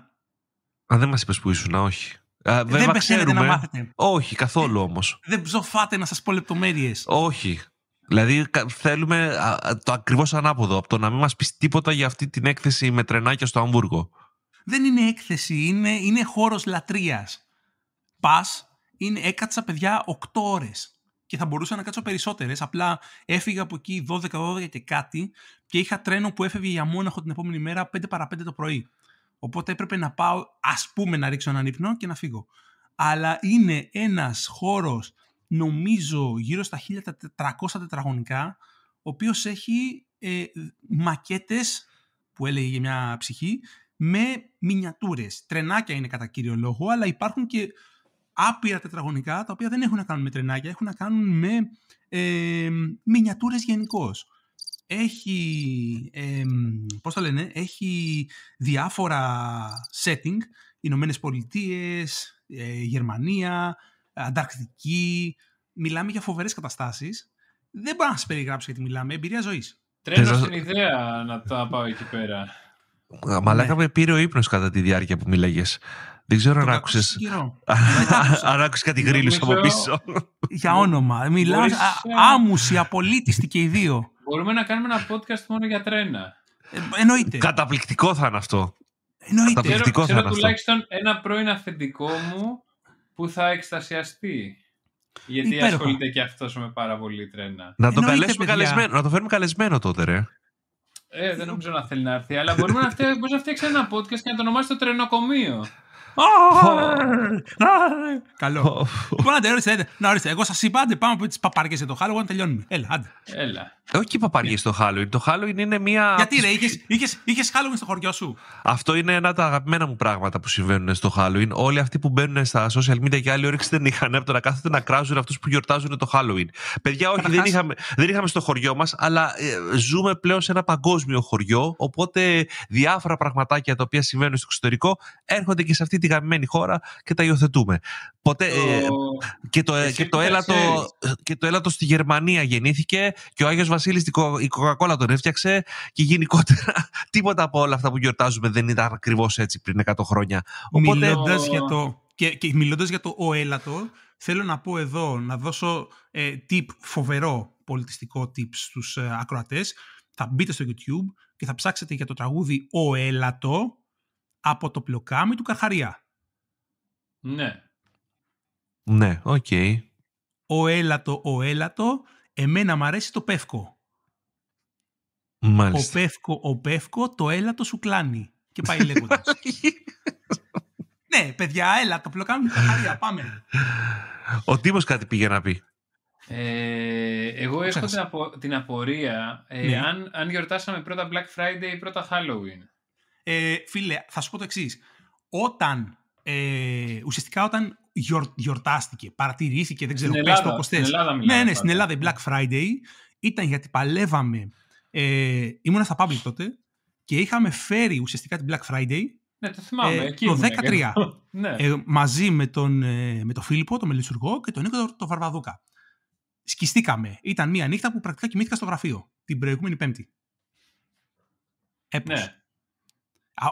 Α, δεν μας είπες που ήσουν, όχι. Α, ε, δεν ξέρουμε. Να μάθετε. Όχι, καθόλου ε, όμως. Δεν ψοφάτε να σας πω λεπτομέρειες. Όχι. Δηλαδή θέλουμε το ακριβώς ανάποδο από το να μην μας πεις τίποτα για αυτή την έκθεση με τρενάκια στο Αμβούργο. Δεν είναι έκθεση, είναι, είναι χώρος λατρείας. Πας, έκατσα παιδιά 8 ώρες και θα μπορούσα να κάτσω περισσότερες. Απλά έφυγα από εκεί 12-12 και κάτι και είχα τρένο που έφευγε για Μόναχο την επόμενη μέρα 5 παρα 5 το πρωί. Οπότε έπρεπε να πάω, ας πούμε, να ρίξω έναν ύπνο και να φύγω. Αλλά είναι ένας χώρος, νομίζω, γύρω στα 1400 τετραγωνικά, ο οποίος έχει ε, μακέτες που έλεγε για μια ψυχή, με μινιατούρες. Τρενάκια είναι κατά κύριο λόγο, αλλά υπάρχουν και άπειρα τετραγωνικά, τα οποία δεν έχουν να κάνουν με τρενάκια, έχουν να κάνουν με ε, μινιατούρες γενικώς. Έχει, ε, πώς τα λένε, έχει διάφορα setting, Ηνωμένες Πολιτείες, ε, Γερμανία, Ανταρκτική. Μιλάμε για φοβερές καταστάσεις. Δεν μπορώ να σας περιγράψω γιατί μιλάμε. Εμπειρία ζωής. Τρέλα στην ιδέα να τα πάω εκεί πέρα. Μαλάκα ναι. με πήρε ο ύπνος κατά τη διάρκεια που μιλάγες. Δεν ξέρω αν άκουσες. Αν άκουσες κάτι γρήλου από πίσω. Για όνομα. Μιλά άμουση, απολύτιστη και οι δύο. Μπορούμε να κάνουμε ένα podcast μόνο για τρένα. Ε, εννοείται. Καταπληκτικό θα είναι αυτό. Εννοείται. ξέρω, θα είναι τουλάχιστον ένα πρώην αφεντικό μου που θα εκστασιαστεί. Γιατί ασχολείται και αυτός με πάρα πολύ τρένα. Να τον καλέσουμε καλεσμένο, να το φέρουμε καλεσμένο τότε, ρε. Ε, δεν νομίζω να θέλει να έρθει, αλλά μπορούμε να, φτιάξει ένα podcast και να το ονομάσει το τρενοκομείο. Καλό. Λοιπόν, άντε, ορίστε. Να ορίστε. Εγώ σα είπα, άντε, πάμε από τι παπαρκέ για το Halloween, τελειώνουμε. Έλα, άντε. Έλα. Όχι οι παπαρκέ στο Halloween. Το Halloween είναι μια. Γιατί ρε, είχε Halloween στο χωριό σου. Αυτό είναι ένα από τα αγαπημένα μου πράγματα που συμβαίνουν στο Halloween. Όλοι αυτοί που μπαίνουν στα social media και άλλοι όρεξη δεν είχαν από το να κάθονται να κράζουν αυτού που γιορτάζουν το Halloween. Παιδιά, όχι, δεν είχαμε, δεν είχαμε στο χωριό μα, αλλά ζούμε πλέον σε ένα παγκόσμιο χωριό. Οπότε διάφορα πραγματάκια τα οποία συμβαίνουν στο εξωτερικό έρχονται και σε αυτή τη τη χώρα και τα υιοθετούμε. Ποτέ, ε, και, το, ε, και, το έλατο, και το έλατο στη Γερμανία γεννήθηκε και ο Άγιος Βασίλης η Coca-Cola τον έφτιαξε και γενικότερα τίποτα από όλα αυτά που γιορτάζουμε δεν ήταν ακριβώς έτσι πριν 100 χρόνια. Οπότε, μιλώντας για το, και, και μιλώντας για το ο έλατο, θέλω να πω εδώ, να δώσω ε, tip φοβερό πολιτιστικό tip στους ε, ακροατές. Θα μπείτε στο YouTube και θα ψάξετε για το τραγούδι «Ο Έλατο» από το πλοκάμι του Καχαριά. Ναι. Ναι, οκ. Ο έλατο, ο έλατο, εμένα μ' αρέσει το πεύκο. Μάλιστα. Ο πεύκο, ο πεύκο, το έλατο σου κλάνει. Και πάει λέγοντας. ναι, παιδιά, έλα, το πλοκάμι του Καχαριά, πάμε. Ο Τίμος κάτι πήγε να πει. Ε, εγώ έχω την, την απορία ε, ναι. αν, αν γιορτάσαμε πρώτα Black Friday ή πρώτα Halloween. Ε, φίλε, θα σου πω το εξής. Όταν ε, ουσιαστικά όταν γιορτάστηκε, παρατηρήθηκε, δεν ξέρω, πες το όπως θες. Ναι, ναι, στην Ελλάδα η Black Friday ήταν γιατί παλεύαμε, ε, ήμουνα στα public τότε και είχαμε φέρει ουσιαστικά την Black Friday ναι, το θυμάμαι. Ε, το 13. ναι. Ε, μαζί με τον, ε, με τον Φίλιππο, τον Μελισσουργό και τον Νίκο τον Βαρβαδούκα. Σκιστήκαμε. Ήταν μια νύχτα που πρακτικά κοιμήθηκα στο γραφείο την προηγούμενη Πέμπτη. Ναι.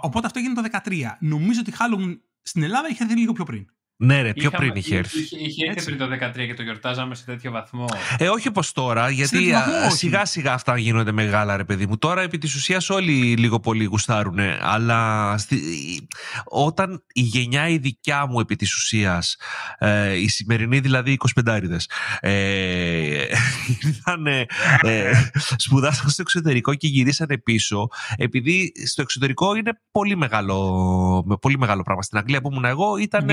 Οπότε αυτό έγινε το 2013. Νομίζω ότι Halloween στην Ελλάδα είχε δει λίγο πιο πριν. Ναι, ρε, πιο πριν είχε έρθει. Είχε, είχε έρθει πριν το 2013 και το γιορτάζαμε σε τέτοιο βαθμό. Ε, όχι όπω τώρα, γιατί σιγά-σιγά αυτά γίνονται μεγάλα, ρε παιδί μου. Τώρα επί της ουσίας όλοι λίγο πολύ γουστάρουν. Αλλά όταν η γενιά η δικιά μου επί της ουσίας, ε, η σημερινή δηλαδή οι 25 ε, ήρθαν, ε, σπουδάσαν στο εξωτερικό και γυρίσανε πίσω, επειδή στο εξωτερικό είναι πολύ μεγάλο, πολύ μεγάλο πράγμα. Στην Αγγλία που ήμουν εγώ ήταν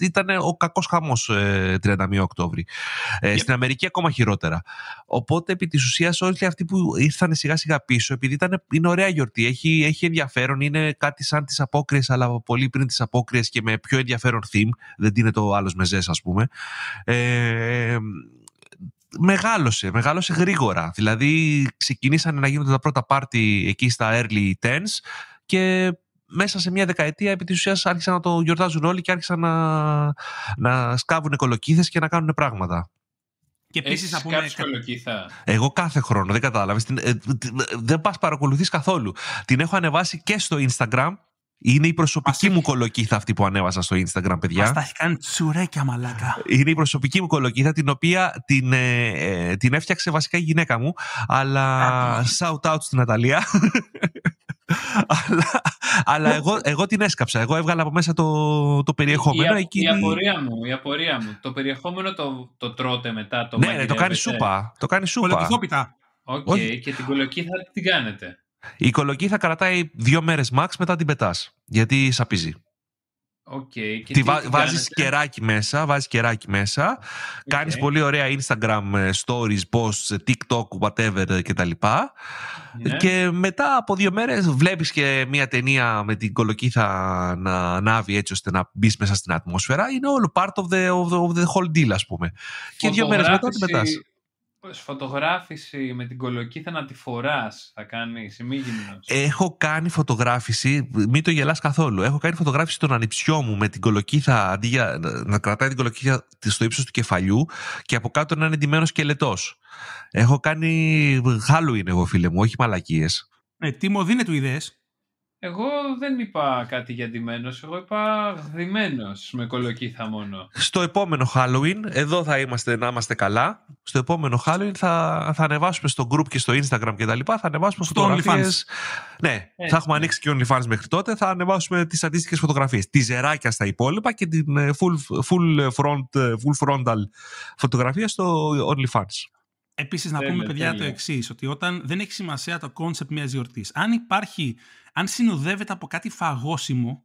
ήταν ο κακός χαμός 31 ε, Οκτώβρη. Yeah. Ε, στην Αμερική ακόμα χειρότερα. Οπότε επί της ουσίας όλοι αυτοί που ήρθαν σιγά σιγά πίσω, επειδή ήταν, είναι ωραία γιορτή, έχει, έχει ενδιαφέρον, είναι κάτι σαν τις απόκριες, αλλά πολύ πριν τις απόκριες και με πιο ενδιαφέρον theme. Δεν είναι το άλλο μεζές, ας πούμε. Ε, μεγάλωσε, μεγάλωσε γρήγορα. Δηλαδή ξεκινήσαν να γίνονται τα πρώτα πάρτι εκεί στα early tens και μέσα σε μια δεκαετία επί της ουσίας άρχισαν να το γιορτάζουν όλοι και άρχισαν να, να σκάβουν κολοκύθες και να κάνουν πράγματα. Και επίσης να πούμε. Κολοκύθα. Εγώ κάθε χρόνο, δεν κατάλαβες. Ε, δεν πας παρακολουθείς καθόλου. Την έχω ανεβάσει και στο Instagram. Είναι η προσωπική μου κολοκύθα αυτή που ανέβασα στο Instagram, παιδιά. Μας τα έχει κάνει τσουρέκια, μαλάκα. Είναι η προσωπική μου κολοκύθα, την οποία την, ε, ε, έφτιαξε βασικά η γυναίκα μου. Αλλά shout out στην Αταλία. αλλά, αλλά εγώ, εγώ την έσκαψα. Εγώ έβγαλα από μέσα το, το περιεχόμενο. Η, εκείνη... η, απορία μου, η απορία μου. Το περιεχόμενο το, το τρώτε μετά. Το ναι, ναι, το κάνεις σούπα. Το κάνεις σούπα. Οκ, και την κολοκύθα θα την κάνετε. Η κολοκύθα κρατάει δύο μέρες max μετά την πετάς, γιατί σαπίζει. Okay. βάζεις κεράκι μέσα, βάζεις κεράκι μέσα, okay. κάνεις πολύ ωραία Instagram ε, stories, posts, ε, TikTok, whatever κτλ. Yeah. Ε, ναι. Και μετά από δύο μέρες βλέπεις και μια ταινία με την κολοκύθα να ανάβει έτσι ώστε να μπεις μέσα στην ατμόσφαιρα. Είναι όλο part of the, of the, whole deal ας πούμε. Και δύο μέρες μετά τι μετάς φωτογράφηση με την κολοκύθα να τη φοράς θα κάνεις ημίγυμνος. Έχω κάνει φωτογράφηση, μην το γελάς καθόλου. Έχω κάνει φωτογράφηση των ανιψιών μου με την κολοκύθα αντί για να κρατάει την κολοκύθα στο ύψος του κεφαλιού και από κάτω να είναι εντυμένο σκελετό. Έχω κάνει είναι εγώ φίλε μου, όχι μαλακίες. Ε, Τι μου δίνε του ιδέες. Εγώ δεν είπα κάτι για ντυμένος, εγώ είπα γδυμένος με κολοκύθα μόνο. Στο επόμενο Halloween, εδώ θα είμαστε να είμαστε καλά, στο επόμενο Halloween θα, θα ανεβάσουμε στο group και στο Instagram και τα λοιπά, θα ανεβάσουμε στο φωτογραφίες. OnlyFans. Ναι, θα έχουμε ναι. ανοίξει και OnlyFans μέχρι τότε, θα ανεβάσουμε τις αντίστοιχες φωτογραφίες, τη ζεράκια στα υπόλοιπα και την ε, full, full, front, ε, full frontal φωτογραφία στο OnlyFans. Επίσης να πούμε παιδιά το εξής ότι όταν δεν έχει σημασία το concept μιας γιορτής, αν υπάρχει αν συνοδεύεται από κάτι φαγώσιμο,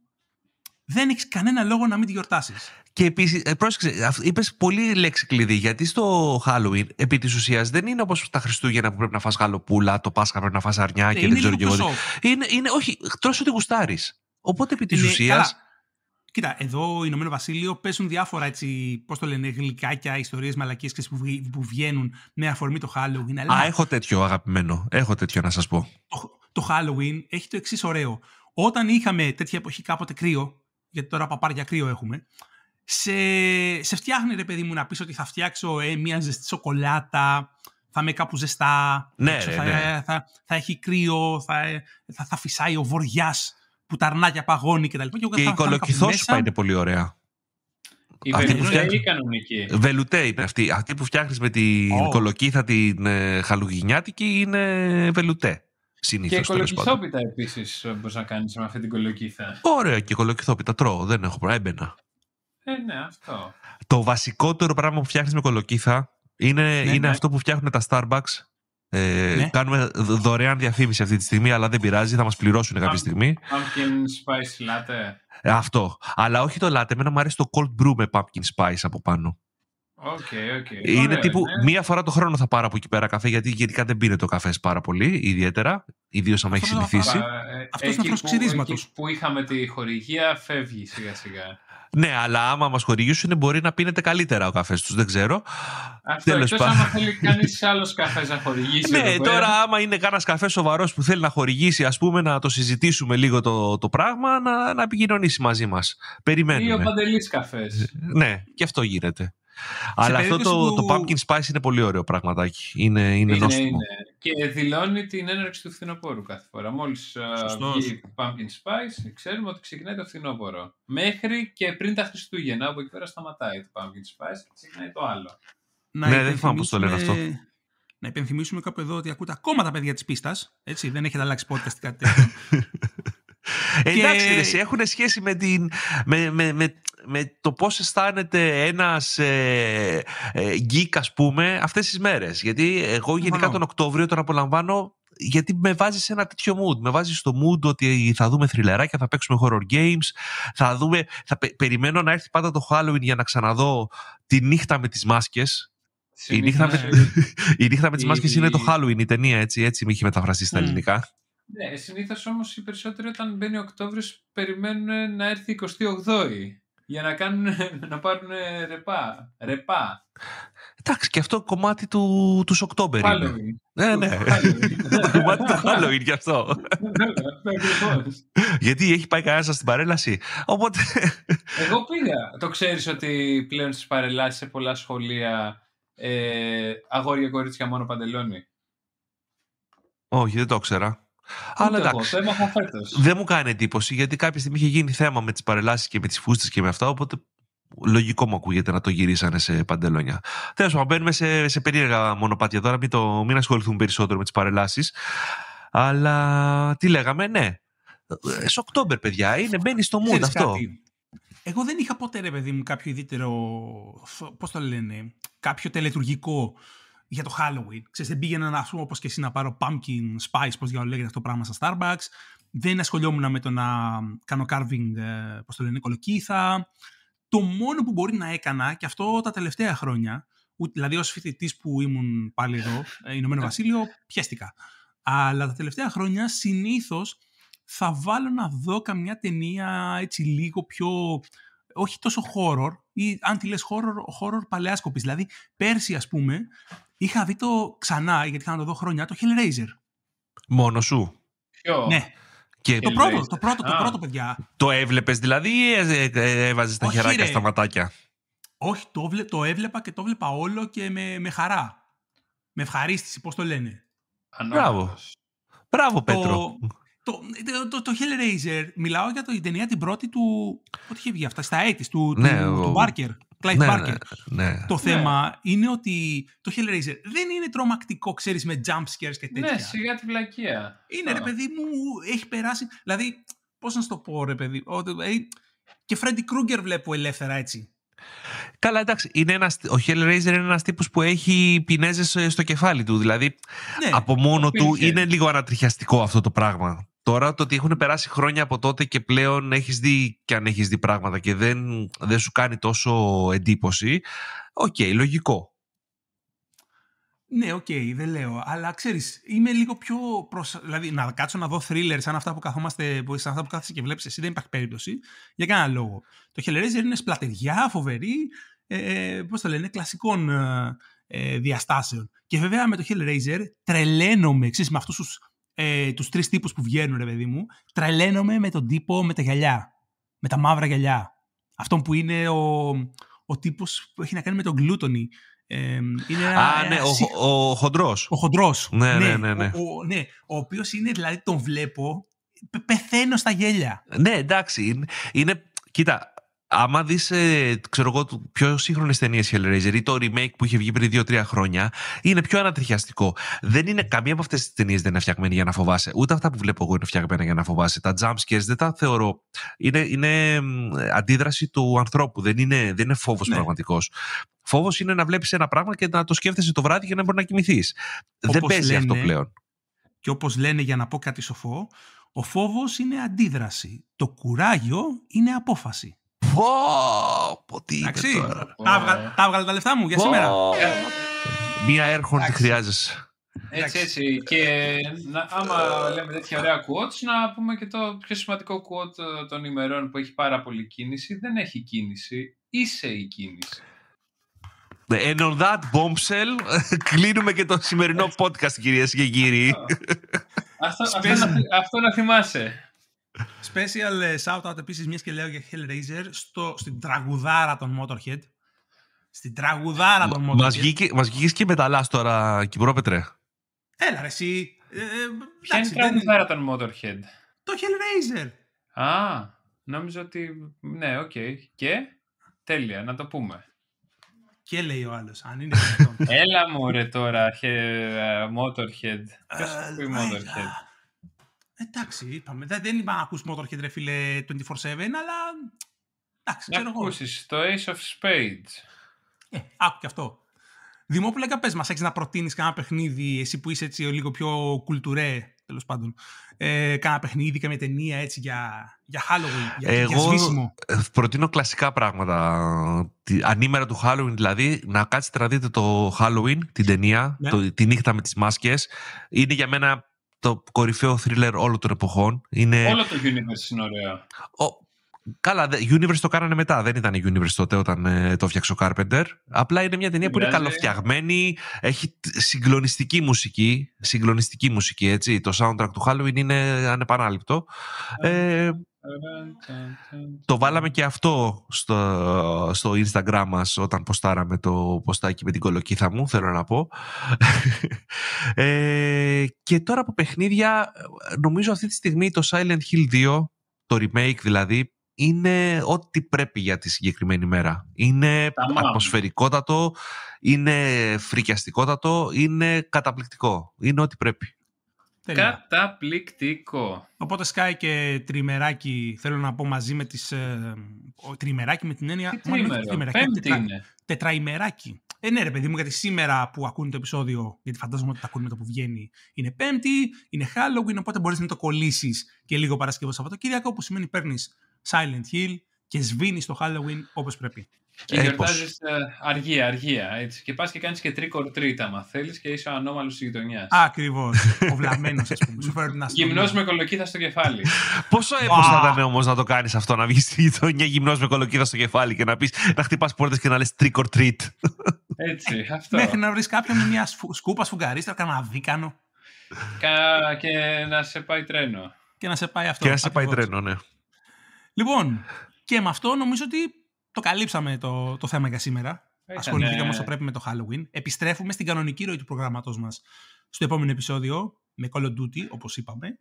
δεν έχεις κανένα λόγο να μην τη γιορτάσεις. Και επίσης, ε, πρόσεξε, είπες πολύ λέξη κλειδί. Γιατί στο Halloween, επί της ουσίας, δεν είναι όπως τα Χριστούγεννα που πρέπει να φας γαλοπούλα, το Πάσχα πρέπει να φας αρνιά ε, και δεν ξέρω εγώ. Είναι, είναι, όχι, τρώσει ό,τι γουστάρεις. Οπότε επί της ουσία. Κοίτα, εδώ Ηνωμένο Βασίλειο πέσουν διάφορα έτσι, πώς το λένε, γλυκάκια, ιστορίες μαλακίες που βγαίνουν με αφορμή το Halloween. Αλλά... Α, έχω τέτοιο αγαπημένο. Έχω τέτοιο να σας πω το Halloween έχει το εξής ωραίο. Όταν είχαμε τέτοια εποχή κάποτε κρύο, γιατί τώρα παπάρια κρύο έχουμε, σε, σε φτιάχνει ρε παιδί μου να πεις ότι θα φτιάξω ε, μια ζεστή σοκολάτα, θα είμαι κάπου ζεστά, ναι, ναι θα, ναι. θα, θα, έχει κρύο, θα, θα, θα φυσάει ο βοριάς που αρνάκια παγώνει κτλ. Και, και, και σου πάει είναι πολύ ωραία. Η αυτή που κανονική. Βελουτέ αυτή. Αυτή που φτιάχνεις με την oh. κολοκύθα την ε, χαλουγινιάτικη είναι βελουτέ. Συνήθως, και κολοκυθόπιτα επίσης ε, μπορείς να κάνεις με αυτή την κολοκύθα. Ωραία, και κολοκυθόπιτα τρώω. Δεν έχω πρόβλημα. Έμπαινα. Ε, ναι, αυτό. Το βασικότερο πράγμα που φτιάχνεις με κολοκύθα είναι, ναι, είναι ναι. αυτό που φτιάχνουν τα Starbucks. Ε, ναι. Κάνουμε δωρεάν διαφήμιση αυτή τη στιγμή, αλλά δεν πειράζει, θα μας πληρώσουν κάποια στιγμή. Pumpkin spice latte. Ε, αυτό. Αλλά όχι το latte, εμένα μου αρέσει το cold brew με pumpkin spice από πάνω. Είναι τύπου ναι. μία φορά το χρόνο θα πάρω από εκεί πέρα καφέ, γιατί γενικά δεν πίνεται το καφές πάρα πολύ, ιδιαίτερα. Ιδίως αν έχει συνηθίσει. Ε, αυτός είναι ο ξυρίσματο. Που είχαμε τη χορηγία, φεύγει σιγά-σιγά. Ναι, αλλά άμα μας χορηγήσουν μπορεί να πίνετε καλύτερα ο καφές τους. Δεν ξέρω. Αυτό εκτό άμα θέλει κανείς άλλος καφές να χορηγήσει. ναι, τώρα άμα είναι κανένας καφές σοβαρός που θέλει να χορηγήσει, ας πούμε, να το συζητήσουμε λίγο το, το πράγμα, να, να επικοινωνήσει μαζί μας. Περιμένουμε. Ή ο παντελής καφές. Ναι, και αυτό γίνεται. Αλλά αυτό το, που... το pumpkin spice είναι πολύ ωραίο πραγματάκι. Είναι, είναι, είναι, νόστιμο. είναι. Και δηλώνει την έναρξη του φθινοπόρου κάθε φορά. Μόλις ε, βγει pumpkin spice, ξέρουμε ότι ξεκινάει το φθινοπόρο. Μέχρι και πριν τα Χριστούγεννα, από εκεί πέρα σταματάει το pumpkin spice και ξεκινάει το άλλο. Να ναι, δεν θυμάμαι πώς το λένε αυτό. Να υπενθυμίσουμε κάπου εδώ ότι ακούτε ακόμα τα παιδιά της πίστας. Έτσι, δεν έχετε αλλάξει podcast κάτι τέτοιο. Εντάξει, και... έχουν σχέση με, την, με, με, με, με το πώς αισθάνεται ένας ε, ε, γκίκ ας πούμε αυτές τις μέρες. Γιατί εγώ γενικά τον Οκτώβριο τον απολαμβάνω γιατί με βάζει σε ένα τέτοιο mood. Με βάζει στο mood ότι θα δούμε θρυλεράκια, θα παίξουμε horror games, θα δούμε, θα περιμένω να έρθει πάντα το Halloween για να ξαναδώ τη νύχτα με τις μάσκες. η νύχτα, με, ναι. η νύχτα τις μάσκες είναι το Halloween η ταινία, έτσι, έτσι με έχει μεταφραστεί στα ελληνικά. Ναι, συνήθως όμως οι περισσότεροι όταν μπαίνει ο Οκτώβριος περιμένουν να έρθει η 28η για να, κάνουν, να πάρουν ρεπά. ρεπά. Εντάξει, και αυτό κομμάτι του τους Οκτώβερ. Halloween. Ναι, ναι. Το κομμάτι του Halloween γι' αυτό. Ναι, ναι, Γιατί έχει πάει κανένα στην παρέλαση. Οπότε... Εγώ πήγα. Το ξέρεις ότι πλέον στις παρελάσεις σε πολλά σχολεία ε, αγόρια κορίτσια μόνο παντελόνι. Όχι, δεν το ξέρα. Αλλά εντάξει. Δεν μου κάνει εντύπωση γιατί κάποια στιγμή είχε γίνει θέμα με τις παρελάσεις και με τις φούστες και με αυτά. Οπότε λογικό μου ακούγεται να το γυρίσανε σε παντελόνια. Τέλος πάντων, μπαίνουμε σε, σε περίεργα μονοπάτια τώρα. Μην, το, μην ασχοληθούμε περισσότερο με τις παρελάσεις. Αλλά τι λέγαμε, ναι. Σε Οκτώβερ, παιδιά, είναι, μπαίνει στο mood αυτό. Εγώ δεν είχα ποτέ, ρε παιδί μου, κάποιο ιδιαίτερο. Πώς το λένε, κάποιο τελετουργικό για το Halloween. Ξέρεις, δεν πήγαινα να πούμε όπως και εσύ να πάρω pumpkin spice, πώς να λέγεται αυτό το πράγμα στα Starbucks. Δεν ασχολιόμουν με το να κάνω carving, ε, πώς το λένε, κολοκύθα. Το μόνο που μπορεί να έκανα, και αυτό τα τελευταία χρόνια, δηλαδή ως φοιτητής που ήμουν πάλι εδώ, ε, Ηνωμένο ναι. Βασίλειο, πιέστηκα. Αλλά τα τελευταία χρόνια συνήθως θα βάλω να δω καμιά ταινία έτσι λίγο πιο όχι τόσο horror ή αν τη λες horror, horror παλαιάσκοπης. Δηλαδή πέρσι ας πούμε Είχα δει το ξανά, γιατί είχα να το δω χρόνια, το Hellraiser. Μόνο σου. Ποιο? Ναι. Και το, πρώτο, το πρώτο, το πρώτο, παιδιά. Το έβλεπες δηλαδή ή ε, ε, ε, έβαζες τα χεράκια στα ματάκια. Όχι, το, το έβλεπα και το έβλεπα όλο και με, με χαρά. Με ευχαρίστηση, πώς το λένε. Μπράβο. Μπράβο, Πέτρο. Το, το, το, το Hellraiser, μιλάω για το, την ταινία την πρώτη του. Ό,τι είχε βγει αυτά, στα έτης του, ναι, του, ο... του ναι, Ναι, ναι. το ναι. θέμα είναι ότι το Hellraiser δεν είναι τρομακτικό, ξέρεις, με jump scares και τέτοια. Ναι, σιγά τη βλακεία. Είναι, ρε παιδί μου, έχει περάσει. Δηλαδή, πώς να σου το πω, ρε παιδί. Ε, και Freddy Krueger βλέπω ελεύθερα έτσι. Καλά, εντάξει. Είναι ένας, ο Hellraiser είναι ένας τύπος που έχει πινέζες ε, στο κεφάλι του. Δηλαδή, ναι, από μόνο του είναι λίγο ανατριχιαστικό αυτό το πράγμα. Τώρα το ότι έχουν περάσει χρόνια από τότε και πλέον έχεις δει και αν έχεις δει πράγματα και δεν, δεν σου κάνει τόσο εντύπωση, οκ, λογικό. Ναι, οκ, okay, δεν λέω. Αλλά ξέρεις, είμαι λίγο πιο. Προσ... Δηλαδή, να κάτσω να δω θρίλερ σαν αυτά που καθόμαστε, σαν αυτά που κάθεσαι και βλέπεις εσύ, δεν υπάρχει περίπτωση. Για κανένα λόγο. Το Hellraiser είναι σπλατεριά, φοβερή. Ε, ε Πώς το λένε, κλασικών ε, ε, διαστάσεων. Και βέβαια με το Hellraiser τρελαίνομαι, ξέρεις, με αυτούς τους ε, τους τρεις τύπους που βγαίνουν, ρε παιδί μου, τρελαίνομαι με τον τύπο με τα γυαλιά. Με τα μαύρα γυαλιά. Αυτό που είναι ο, ο τύπος που έχει να κάνει με τον γλούτονι. είναι Α, ναι, ο, ο, ο χοντρός. Ο χοντρός. Ναι, ναι, ναι. ναι, ναι. Ο, ναι, ο οποίος είναι, δηλαδή, τον βλέπω, πεθαίνω στα γέλια. Ναι, εντάξει. Είναι, είναι κοίτα, άμα δεις, ε, ξέρω εγώ, πιο σύγχρονες ταινίες Hellraiser ή το remake που είχε βγει πριν 2-3 χρόνια, είναι πιο ανατριχιαστικό. Δεν είναι, καμία από αυτές τις ταινίες δεν είναι φτιαγμένη για να φοβάσαι. Ούτε αυτά που βλέπω εγώ είναι φτιαγμένα για να φοβάσαι. Τα jump scares δεν τα θεωρώ. Είναι, είναι αντίδραση του ανθρώπου. Δεν είναι, δεν είναι φόβος ναι. πραγματικός. Φόβος είναι να βλέπεις ένα πράγμα και να το σκέφτεσαι το βράδυ και να μπορεί να κοιμηθείς. Δεν παίζει αυτό πλέον. Και όπως λένε, για να πω κάτι σοφό, ο φόβος είναι αντίδραση. Το κουράγιο είναι απόφαση. Πω, τι είπε τώρα. Τα έβγαλα τα λεφτά μου για σήμερα. Μία έρχονται τη χρειάζεσαι. Έτσι, έτσι. Και να, άμα λέμε τέτοια ωραία quotes, να πούμε και το πιο σημαντικό quote ε, των ημερών που έχει πάρα πολύ κίνηση. Δεν έχει κίνηση. Είσαι η κίνηση. Ναι, and on bombshell, κλείνουμε και το σημερινό podcast, κυρίες και κύριοι. αυτό να θυμάσαι. Special ε, shout-out επίσης, μιας και λέω για Hellraiser, στο, στην τραγουδάρα των Motorhead. Στην τραγουδάρα των Motorhead. Μας βγήκε, και μεταλλά τώρα, Κυπρόπετρε. Έλα ρε, εσύ. Ε, ε Ποια είναι η τραγουδάρα των Motorhead. Το Hellraiser. Α, νόμιζα ότι... Ναι, οκ. Okay. Και, τέλεια, να το πούμε. Και λέει ο άλλος, αν είναι Έλα μου ρε τώρα, ε, Motorhead. Ποιος πει Motorhead. Εντάξει, είπαμε. Δεν είπα να ακούσει Motorhead, ρε φίλε, 24-7, αλλά... Εντάξει, ξέρω ακούσεις το Ace of Spades. Ε, άκου και αυτό. Δημόπουλα, για πες μας, έχεις να προτείνεις κανένα παιχνίδι, εσύ που είσαι έτσι λίγο πιο κουλτουρέ, τέλος πάντων, ε, κανένα παιχνίδι, καμία ταινία έτσι για, για Halloween, για, Εγώ για ε, προτείνω κλασικά πράγματα. Ανήμερα του Halloween δηλαδή, να κάτσετε να δείτε το Halloween, την ταινία, ναι. τη νύχτα με τις μάσκες. Είναι για μένα το κορυφαίο θρίλερ όλων των εποχών. Είναι... Όλο το universe είναι ωραία. Ο... Καλά, Universe το κάνανε μετά. Δεν ήταν Universe τότε όταν ε, το φτιάξε ο Carpenter. Απλά είναι μια ταινία που είναι καλοφτιαγμένη. Έχει συγκλονιστική μουσική. Συγκλονιστική μουσική, έτσι. Το soundtrack του Halloween είναι ανεπανάληπτο. Ε, το βάλαμε και αυτό στο, στο Instagram μας όταν ποστάραμε το ποστάκι με την κολοκύθα μου, θέλω να πω. Ε, και τώρα από παιχνίδια, νομίζω αυτή τη στιγμή το Silent Hill 2, το remake δηλαδή, είναι ό,τι πρέπει για τη συγκεκριμένη μέρα. Είναι ατμοσφαιρικότατο, είναι φρικιαστικότατο, είναι καταπληκτικό. Είναι ό,τι πρέπει. Καταπληκτικό. Οπότε σκάει και τριμεράκι, θέλω να πω μαζί με τις... Ε, τριμεράκι με την έννοια... Τι πέμπτη είναι. Τετραημεράκι. Ε, ναι ρε παιδί μου, γιατί σήμερα που ακούνε το επεισόδιο, γιατί φαντάζομαι ότι τα ακούνε το που βγαίνει, είναι πέμπτη, είναι Halloween, οπότε μπορείς να το κολλήσεις και λίγο Παρασκευό Σαββατοκύριακο, που σημαίνει παίρνεις Silent Hill και σβήνεις το Halloween όπως πρέπει. Και ε, γιορτάζεις ε, αργία, αργία. Έτσι. Και πας και κάνεις και τρίκορ τρίτα, μα θέλεις και είσαι ο ανώμαλος της γειτονιάς. Ακριβώς. Ο βλαμμένος, ας πούμε. Γυμνός με κολοκύθα στο κεφάλι. Πόσο έπο θα ήταν όμως να το κάνεις αυτό, να βγεις στη γειτονιά γυμνός με κολοκύθα στο κεφάλι και να πεις να χτυπάς πόρτες και να λες τρίκορ τρίτ. Έτσι, αυτό. Μέχρι να βρεις κάποιον με μια σκούπα σφουγγαρίστρα, Κα, Και να σε πάει τρένο. Και να σε πάει αυτό. Και να σε πάει τρένο, ναι. Λοιπόν, και με αυτό νομίζω ότι το καλύψαμε το, το θέμα για σήμερα. Ασχοληθήκαμε όσο πρέπει με το Halloween. Επιστρέφουμε στην κανονική ροή του προγράμματος μας στο επόμενο επεισόδιο με Call of Duty, όπως είπαμε.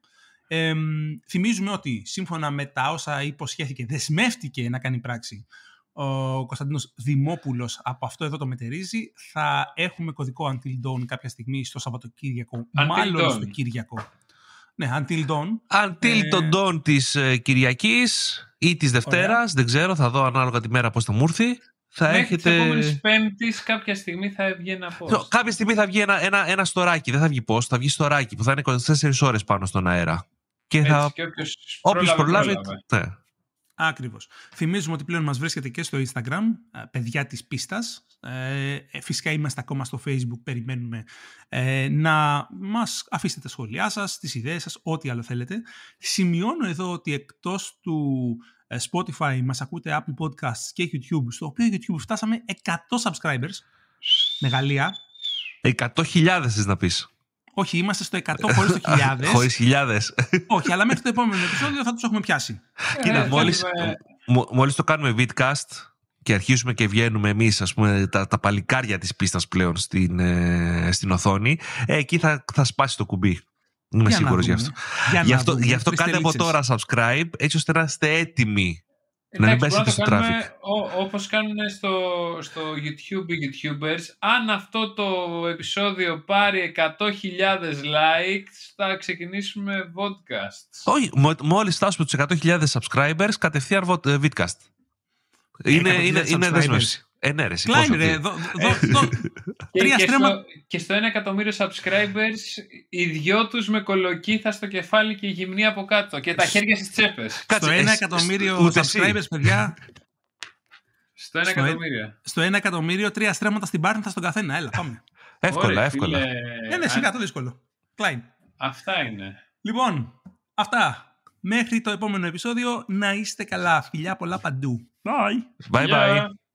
θυμίζουμε ότι σύμφωνα με τα όσα υποσχέθηκε, δεσμεύτηκε να κάνει πράξη ο Κωνσταντίνος Δημόπουλος από αυτό εδώ το μετερίζει. Θα έχουμε κωδικό Until Dawn κάποια στιγμή στο Σαββατοκύριακο, μάλλον στο Κύριακο. Ναι, Until Dawn. Until ε... Dawn της ε, Κυριακής ή της Δευτέρας, δεν ξέρω, θα δω ανάλογα τη μέρα πώς θα μου έρθει. Θα Μέχρι έχετε... της κάποια στιγμή θα βγει ένα post. Κάποια στιγμή θα βγει ένα, ένα, ένα στοράκι, δεν θα βγει πώ, θα βγει στοράκι που θα είναι 24 ώρες πάνω στον αέρα. Και, θα... όποιος, προλάβει, ναι. Ακριβώς. Θυμίζουμε ότι πλέον μας βρίσκεται και στο Instagram, ε, παιδιά της πίστας. Ε, ε, φυσικά είμαστε ακόμα στο Facebook, περιμένουμε να μας αφήσετε τα σχόλιά σας, τις ιδέες σας, ό,τι άλλο θέλετε. Σημειώνω εδώ ότι εκτός του Spotify μας ακούτε Apple Podcasts και YouTube, στο οποίο YouTube φτάσαμε 100 subscribers. Μεγαλεία. 100.000 να πεις. Όχι, είμαστε στο 100 χωρίς το χιλιάδες. Χωρίς χιλιάδες. Όχι, αλλά μέχρι το επόμενο επεισόδιο θα τους έχουμε πιάσει. Ε, Κοίτα, μόλι το κάνουμε βιτκάστ και αρχίζουμε και βγαίνουμε εμείς ας πούμε, τα, τα παλικάρια της πίστας πλέον στην, ε, στην οθόνη ε, εκεί θα, θα σπάσει το κουμπί Είμαι σίγουρος γι' αυτό. Για γι' αυτό, κάντε από τώρα subscribe, έτσι ώστε να είστε έτοιμοι να μην πέσει το traffic. Όπως κάνουν στο, στο YouTube οι YouTubers, αν αυτό το επεισόδιο πάρει 100.000 likes, θα ξεκινήσουμε podcast. Όχι, μόλις φτάσουμε τους 100.000 subscribers, κατευθείαν podcast. Ε, ε, είναι, είναι, είναι δέσμευση. Ε, ναι, ρε, Κλάιν, ρε. Δο, δο, τρία και, στο, και στο ένα εκατομμύριο subscribers, οι δυο τους με κολοκύθα στο κεφάλι και γυμνή από κάτω. Και τα χέρια στις τσέπες. στο ένα εκατομμύριο subscribers, παιδιά. Στο ένα ε- εκατομμύριο. Στο ένα εκατομμύριο, τρία στρέμματα στην πάρνηθα στον καθένα. Έλα, πάμε. Εύκολα, εύκολα. Ναι, ναι, σιγά, το δύσκολο. Κλάιν. Αυτά είναι. Λοιπόν, αυτά. Μέχρι το επόμενο επεισόδιο, να είστε καλά. Φιλιά πολλά παντού. Bye. Bye bye.